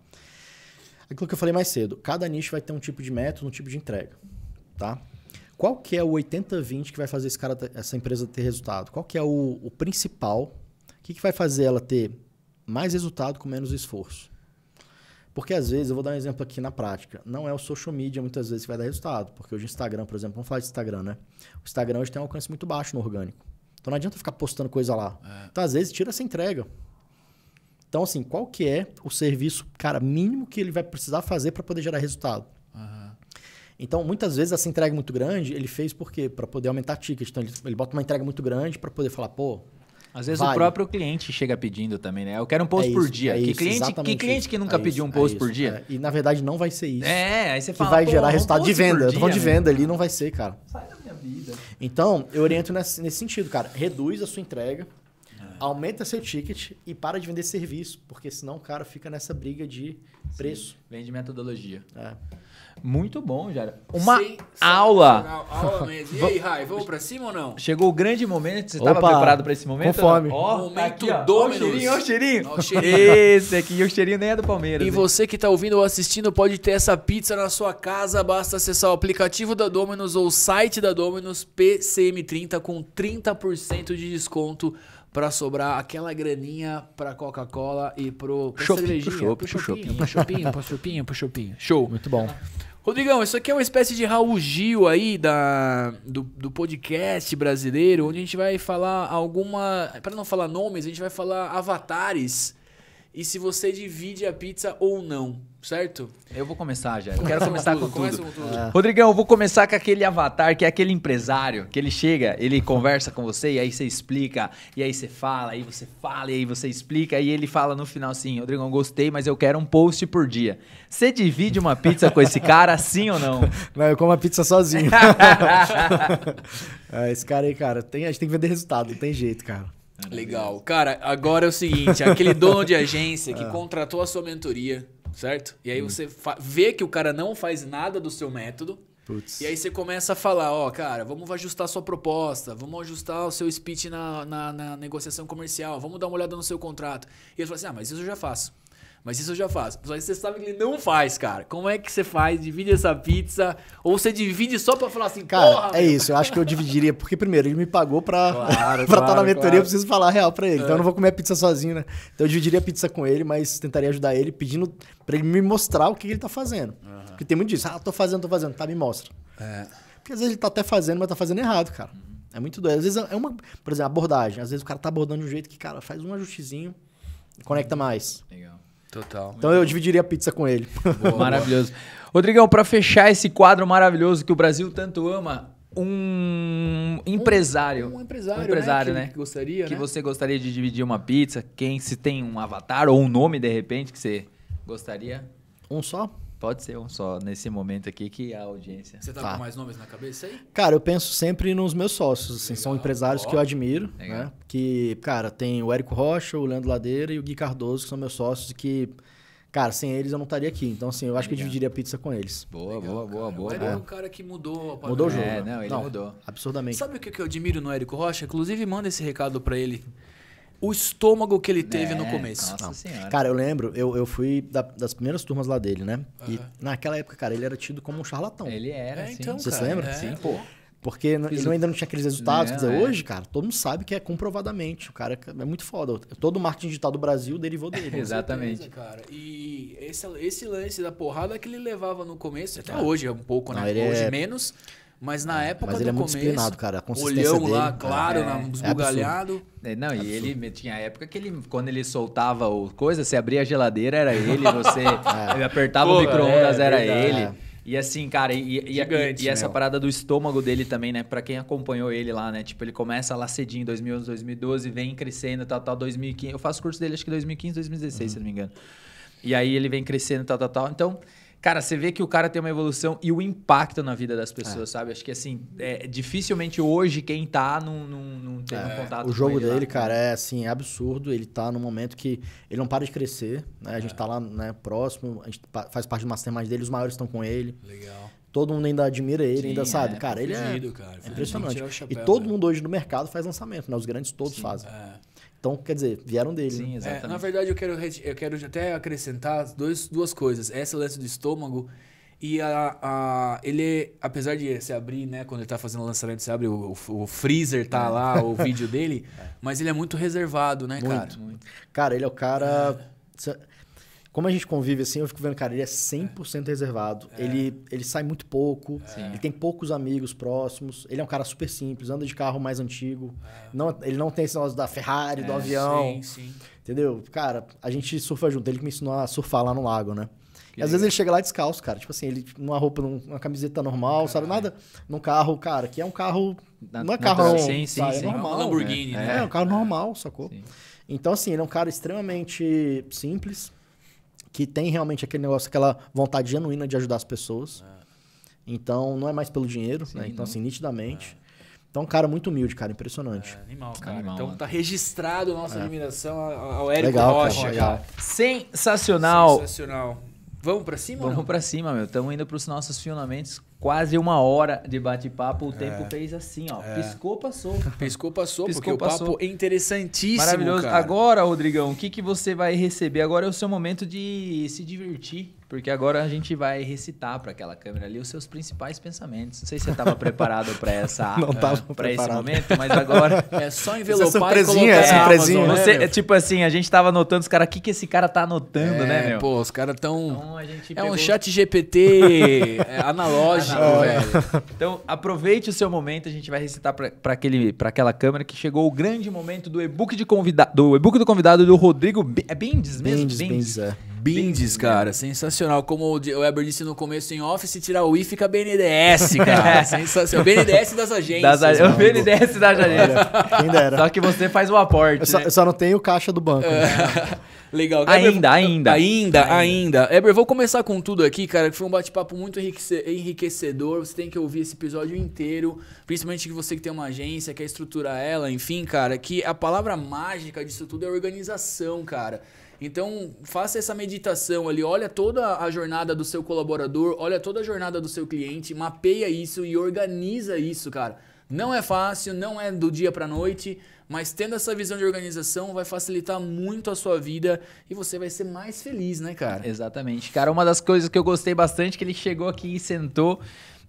S3: Aquilo que eu falei mais cedo, cada nicho vai ter um tipo de método, um tipo de entrega tá? Qual que é o 80-20 que vai fazer esse cara, essa empresa ter resultado? Qual que é o, o principal? O que, que vai fazer ela ter mais resultado com menos esforço? Porque às vezes, eu vou dar um exemplo aqui na prática, não é o social media muitas vezes que vai dar resultado. Porque hoje o Instagram, por exemplo, vamos falar de Instagram, né? O Instagram hoje tem um alcance muito baixo no orgânico. Então não adianta ficar postando coisa lá. É. Então às vezes tira essa entrega. Então assim, qual que é o serviço, cara, mínimo que ele vai precisar fazer para poder gerar resultado? Uhum. Então, muitas vezes, essa entrega muito grande, ele fez por quê? Para poder aumentar ticket. Então, ele, ele bota uma entrega muito grande para poder falar, pô, às vezes vale. o próprio
S1: cliente chega pedindo também, né? Eu quero um post é isso, por dia. É que, cliente, que cliente que nunca é pediu um é post por dia?
S3: É. E na verdade não vai ser isso. É, aí você que fala. Que vai gerar resultado de venda. Dia, eu tô falando de venda ali, não vai ser, cara. Sai da minha vida. Então, eu oriento nesse, nesse sentido, cara. Reduz a sua entrega, é. aumenta seu ticket e para de vender serviço, porque senão o cara fica nessa briga de Sim. preço. Vende metodologia. É. Muito bom, Jairo. Uma
S1: aula. aula E aí, Rai, vamos pra cima ou não? Chegou o grande momento. Você estava preparado pra esse momento? Conforme. Ó, tá momento tá do o cheirinho, ó, o cheirinho. Ó, o cheirinho. Esse aqui, o cheirinho
S2: nem é do Palmeiras. E hein? você que tá ouvindo ou assistindo pode ter essa pizza na sua casa. Basta acessar o aplicativo da Dominus ou o site da Dominus PCM30 com 30% de desconto para sobrar aquela graninha para Coca-Cola e pro pra shopping, pro shopping, pro shopping, pro shopping, shopping, shopping. Show. Muito bom. Rodrigão, isso aqui é uma espécie de Raul Gil aí da, do, do podcast brasileiro, onde a gente vai falar alguma. Para não falar nomes, a gente vai falar avatares e se você divide a pizza ou não, certo? Eu vou começar já. Eu quero começar com tudo. Com tudo. Com tudo. É.
S1: Rodrigão, eu vou começar com aquele avatar que é aquele empresário que ele chega, ele conversa com você e aí você explica, e aí você fala, aí você fala, e aí você explica, e ele fala no final assim: Rodrigão, gostei, mas eu quero um post por dia. Você divide uma pizza com esse cara, sim ou não? Não, eu como
S3: a pizza sozinho. é, esse cara aí, cara, tem, a gente tem que vender resultado, não tem jeito, cara. Maravilha. Legal.
S2: Cara, agora é o seguinte: aquele dono de agência que ah. contratou a sua mentoria, certo? E aí hum. você vê que o cara não faz nada do seu método. E aí você começa a falar, ó, cara, vamos ajustar sua proposta, vamos ajustar o seu speech na, na, na negociação comercial, vamos dar uma olhada no seu contrato. E ele fala assim, ah, mas isso eu já faço. Mas isso eu já faço. Só que você sabe que ele não faz, cara. Como é que você faz? Divide essa pizza? Ou você divide só pra falar assim, cara? é
S3: meu. isso, eu acho que eu dividiria. Porque, primeiro, ele me pagou pra claro, estar tá claro, na mentoria, claro. eu preciso falar a real pra ele. É. Então eu não vou comer a pizza sozinho, né? Então eu dividiria a pizza com ele, mas tentaria ajudar ele, pedindo pra ele me mostrar o que ele tá fazendo. Uhum. Porque tem muito disso. Ah, tô fazendo, tô fazendo. Tá, me mostra. É. Porque às vezes ele tá até fazendo, mas tá fazendo errado, cara. Uhum. É muito doido. Às vezes é uma, por exemplo, abordagem. Às vezes o cara tá abordando de um jeito que, cara, faz um ajustezinho e conecta mais. Legal.
S2: Total.
S1: Então
S3: eu dividiria a pizza com ele. Boa, maravilhoso. Rodrigão, para fechar esse quadro maravilhoso
S1: que o Brasil tanto ama, um empresário. Um, um empresário, um né, empresário, né? Que, gostaria, Que né? você gostaria de dividir uma pizza. Quem se tem um avatar ou um nome, de repente, que você gostaria? Um só? Pode ser um só, nesse momento aqui que a audiência. Você tá, tá. com mais nomes na cabeça aí?
S3: Cara, eu penso sempre nos meus sócios, assim, são empresários Ó. que eu admiro, né? Legal. né? Que, cara, tem o Érico Rocha, o Leandro Ladeira e o Gui Cardoso, que são meus sócios que Cara, sem eles eu não estaria aqui. Então, assim, eu acho Legal. que eu dividiria pizza com eles. Boa, Legal, boa, boa, boa. É é. O Érico é um cara
S2: que mudou a Mudou o jogo. É, né? não, ele não, mudou. Absurdamente. Sabe o que eu admiro no Érico Rocha? Inclusive, manda esse recado para ele o estômago que ele teve é, no começo. Nossa Não.
S3: senhora. Cara, eu lembro, eu, eu fui da, das primeiras turmas lá dele, né? E naquela época, cara, ele era tido como um charlatão. Ele era, é, então, Você se lembra? É. Sim, pô. Porque ele ainda não tinha aqueles resultados. Não, dizer, é. Hoje, cara, todo mundo sabe que é comprovadamente. O cara é, é muito foda. Todo o marketing digital do Brasil derivou dele. Exatamente. Certeza,
S2: cara. E esse, esse lance da porrada que ele levava no começo, até hoje é um pouco, né? Não, hoje é... menos. Mas na é, época Mas ele é muito começo, cara. A olhão dele, lá, é claro, é,
S1: É não, e ele tinha época que ele, quando ele soltava o coisa, você abria a geladeira, era ele, você é. é. apertava o micro-ondas, é, era ele. E assim, cara, e, e, Gigante, e, e essa parada do estômago dele também, né? Pra quem acompanhou ele lá, né? Tipo, ele começa lá cedinho, 2011, 2012, vem crescendo, tal, tal, 2015. Eu faço curso dele acho que 2015, 2016, uhum. se não me engano. E aí ele vem crescendo, tal, tal, tal. Então, Cara, você vê que o cara tem uma evolução e o impacto na vida das pessoas, é. sabe? Acho que assim, é, dificilmente hoje quem tá não, não, não teve é, um contato O jogo dele, lá. Né?
S3: cara, é assim, é absurdo. Ele tá num momento que ele não para de crescer, né? A gente é. tá lá né, próximo, a gente faz parte do mastermind dele, os maiores estão com ele. Legal. Todo mundo ainda admira ele, Sim, ainda sabe. É. cara, ele fugido, é, cara, é impressionante. Chapéu, e todo né? mundo hoje no mercado faz lançamento, né? Os grandes todos Sim, fazem. É. Então, quer dizer, vieram dele. Né? Sim, é, exatamente. É, na
S2: verdade, eu quero, eu quero até acrescentar dois, duas coisas. Essa lance do estômago e a, a, ele, apesar de se abrir, né? Quando ele tá fazendo o lançamento, se abre, o, o, freezer tá lá, é. o vídeo dele. É. Mas ele é muito reservado, né,
S3: muito, cara? Muito. Cara, ele é o cara... É. Como a gente convive assim, eu fico vendo, cara, ele é 100% é. reservado. É. Ele, ele sai muito pouco, é. ele tem poucos amigos próximos, ele é um cara super simples, anda de carro mais antigo. É. Não, ele não tem esse negócio da Ferrari, do é, avião. Sim, sim. Entendeu? Cara, a gente surfa junto. Ele que me ensinou a surfar lá no lago, né? E às vezes ele chega lá descalço, cara. Tipo assim, ele numa roupa, numa camiseta normal, Caralho. sabe? Nada. Num carro, cara, que é um carro. Na, não é carro. Sim, sim, é sim. normal. É um Lamborghini, né? né? É, é um carro normal, sacou? Sim. Então, assim, ele é um cara extremamente simples que tem realmente aquele negócio, aquela vontade genuína de ajudar as pessoas. É. Então, não é mais pelo dinheiro, Sim, né? Então, não. assim, nitidamente. É. Então, um cara muito humilde, cara, impressionante. É, animal, cara. Animal, então, mano.
S2: tá registrado a nossa é. admiração ao Érico legal,
S3: Rocha, cara.
S1: Sensacional. Sensacional. Vamos pra cima? Vamos pra cima, meu. Estamos indo pros nossos finalmente quase uma hora de bate-papo, o é. tempo é. fez assim, ó. É. Piscou, passou. Piscou, passou, Piscou, porque passou. o papo é interessantíssimo. Maravilhoso. Cara. Agora, Rodrigão, o que, que você vai receber? Agora é o seu momento de se divertir. Porque agora a gente vai recitar para aquela câmera ali os seus principais pensamentos. Não sei se você estava preparado para essa Não uh, ah, para esse momento, mas agora é só envelopar é surpresinha, e colocar é, Você, né, tipo assim, a gente estava anotando os caras, o que que esse cara tá anotando, né, é, né, meu? Pô, os caras tão então, É um chat GPT é analógico, velho. Então, aproveite o seu momento, a gente vai recitar para aquele para aquela câmera que chegou o grande momento do e-book de convidado, do e-book do convidado do Rodrigo, B... é Bendes mesmo, Bendes. Bendes. Bendes é.
S2: Bindes, cara, sensacional. Como o Weber disse no começo em office, tirar o I fica BNDS, cara. sensacional. BNDS das agências. Das O BNDS
S3: das agências. Quem dera. Só que você faz o aporte. Eu só, né? eu só não tenho caixa do banco. Né?
S2: Legal. Gabriel, ainda, ainda, ainda. Ainda, ainda. Eber, vou começar com tudo aqui, cara, que foi um bate-papo muito enriquecedor. Você tem que ouvir esse episódio inteiro, principalmente que você que tem uma agência, quer estruturar ela, enfim, cara, que a palavra mágica disso tudo é organização, cara. Então, faça essa meditação ali, olha toda a jornada do seu colaborador, olha toda a jornada do seu cliente, mapeia isso e organiza isso, cara. Não é fácil, não é do dia para noite, mas tendo essa visão de organização vai facilitar muito a sua vida e você vai ser mais feliz, né,
S1: cara? Exatamente. Cara, uma das coisas que eu gostei bastante é que ele chegou aqui e sentou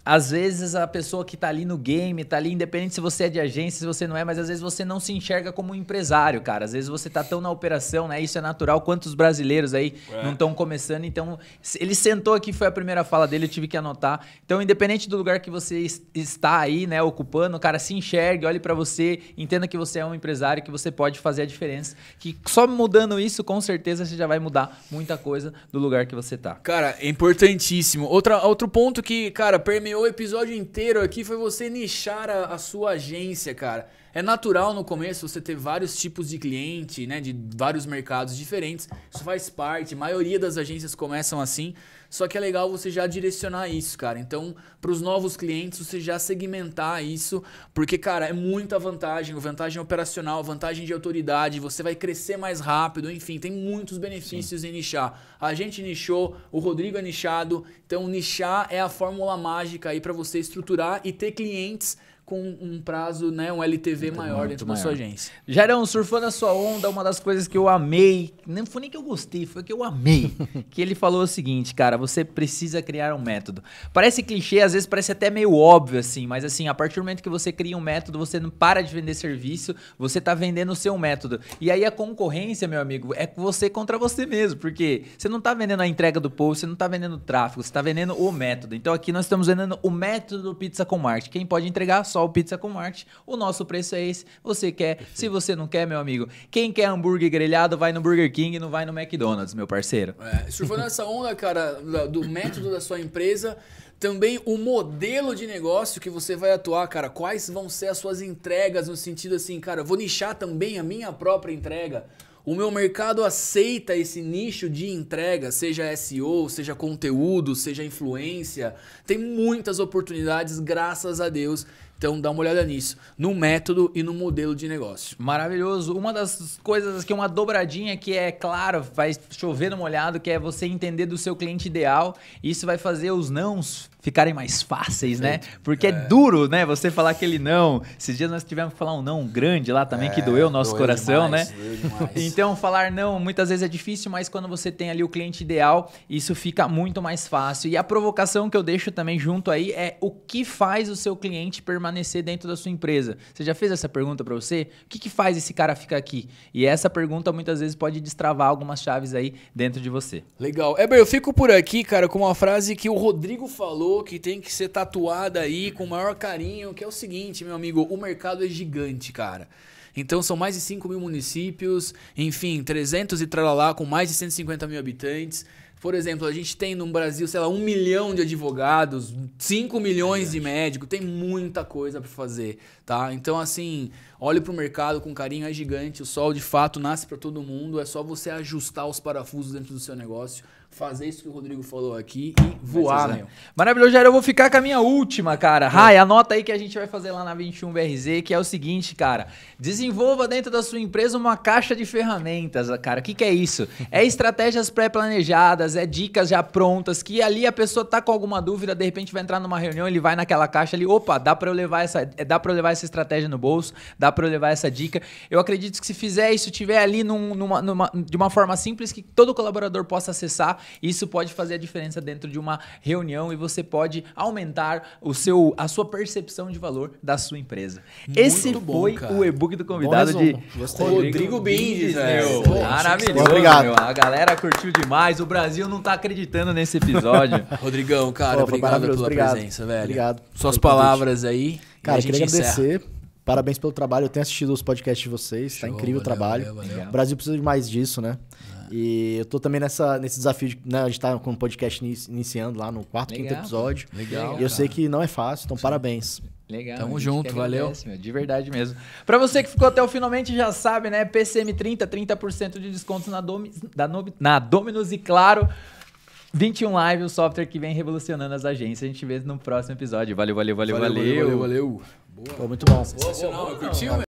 S1: às vezes a pessoa que está ali no game, está ali, independente se você é de agência, se você não é, mas às vezes você não se enxerga como um empresário, cara. Às vezes você está tão na operação, né? Isso é natural. Quantos brasileiros aí é. não estão começando? Então, ele sentou aqui, foi a primeira fala dele, eu tive que anotar. Então, independente do lugar que você está aí, né, ocupando, cara, se enxergue, olhe para você, entenda que você é um empresário, que você pode fazer a diferença. Que só mudando isso, com certeza você já vai mudar muita coisa do lugar que você está.
S2: Cara, é importantíssimo. Outra, outro ponto que, cara, permite permeou o episódio inteiro aqui foi você nichar a, a, sua agência, cara. É natural no começo você ter vários tipos de cliente, né? De vários mercados diferentes. Isso faz parte. A maioria das agências começam assim. Só que é legal você já direcionar isso, cara. Então, para os novos clientes, você já segmentar isso, porque, cara, é muita vantagem, vantagem operacional, vantagem de autoridade, você vai crescer mais rápido, enfim, tem muitos benefícios Sim. em nichar. A gente nichou, o Rodrigo é nichado, então nichar é a fórmula mágica aí para você estruturar e ter clientes com um prazo, né, um LTV muito maior muito dentro maior. da sua agência.
S1: Jairão, surfando a sua onda, uma das coisas que eu amei, não foi nem que eu gostei, foi que eu amei, que ele falou o seguinte, cara, você precisa criar um método. Parece clichê, às vezes parece até meio óbvio assim, mas assim, a partir do momento que você cria um método, você não para de vender serviço, você tá vendendo o seu método. E aí a concorrência, meu amigo, é você contra você mesmo, porque você não tá vendendo a entrega do povo você não tá vendendo o tráfego, você tá vendendo o método. Então aqui nós estamos vendendo o método Pizza com Marketing. Quem pode entregar Sol Pizza com Marketing. O nosso preço é esse. Você quer? Perfeito. Se você não quer, meu amigo, quem quer hambúrguer grelhado vai no Burger King, não vai no McDonald's, meu parceiro. É,
S2: surfando essa onda, cara, do método da sua empresa, também o modelo de negócio que você vai atuar, cara. Quais vão ser as suas entregas no sentido assim, cara, vou nichar também a minha própria entrega. O meu mercado aceita esse nicho de entrega, seja SEO, seja conteúdo, seja influência. Tem muitas oportunidades, graças a Deus, então dá uma olhada nisso, no método e no modelo de negócio.
S1: Maravilhoso. Uma das coisas que é uma dobradinha que é claro, vai chover no molhado, que é você entender do seu cliente ideal. Isso vai fazer os nãos ficarem mais fáceis, né? Porque é. é. duro, né? Você falar aquele não. Esses dias nós tivemos que falar um não grande lá também, é, que doeu o nosso doeu coração, demais, né? então, falar não muitas vezes é difícil, mas quando você tem ali o cliente ideal, isso fica muito mais fácil. E a provocação que eu deixo também junto aí é o que faz o seu cliente permanecer permanecer dentro da sua empresa? Você já fez essa pergunta para você? O que, que faz esse cara ficar aqui? E essa pergunta muitas vezes pode destravar algumas chaves aí dentro de você. Legal. Eber, eu fico por aqui, cara, com uma frase que o Rodrigo falou que tem que ser tatuada
S2: aí com o maior carinho, que é o seguinte, meu amigo, o mercado é gigante, cara. Então são mais de 5 mil municípios, enfim, 300 e tralalá com mais de 150 mil habitantes. Por exemplo, a gente tem no Brasil, sei lá, um milhão de advogados, 5 milhões de médicos, tem muita coisa para fazer tá? Então, assim, olhe para o mercado com carinho, é gigante, o sol de fato nasce para todo mundo, é só você ajustar os parafusos dentro do seu negócio, fazer isso que o Rodrigo falou aqui e voar, meu.
S1: Maravilhoso, Jair, eu vou ficar com a minha última, cara. É. Rai, anota aí que a gente vai fazer lá na 21BRZ, que é o seguinte, cara, desenvolva dentro da sua empresa uma caixa de ferramentas, cara. O que, que é isso? É estratégias pré-planejadas, é dicas já prontas, que ali a pessoa tá com alguma dúvida, de repente vai entrar numa reunião, ele vai naquela caixa ali, opa, dá para eu levar essa, é, dá para eu levar essa essa estratégia no bolso, dá para eu levar essa dica. Eu acredito que se fizer isso, tiver ali num, numa, numa, de uma forma simples que todo colaborador possa acessar, isso pode fazer a diferença dentro de uma reunião e você pode aumentar o seu, a sua percepção de valor da sua empresa. Muito Esse bom, foi cara. o e-book do convidado de Gostei. Rodrigo, Rodrigo Bindes, meu. Maravilhoso, obrigado. Meu. A galera curtiu demais. O Brasil não tá acreditando nesse episódio. Rodrigão, cara, Pô, obrigado pela obrigado. presença, velho. Obrigado. Suas palavras convite. aí. Cara, queria agradecer.
S3: Parabéns pelo trabalho. Eu tenho assistido os podcasts de vocês. Tá Show, tá incrível valeu, o trabalho. Valeu, valeu. O Brasil precisa de mais disso, né? É. E eu tô também nessa, nesse desafio de. Né, a gente tá com o um podcast iniciando lá no quarto, Legal. quinto episódio. Legal. E eu cara. sei que não é fácil, então Sim. parabéns. Legal. Tamo junto, valeu. de verdade mesmo.
S1: Para você que ficou até o finalmente, já sabe, né? PCM 30, 30% de descontos na, Domi, na, na Dominus e claro. 21 Live, o software que vem revolucionando as agências. A gente vê no próximo episódio. Valeu, valeu, valeu, valeu. Valeu, valeu, valeu. valeu. Boa. Pô, muito bom. Boa, Sensacional, boa, boa,
S2: eu curti,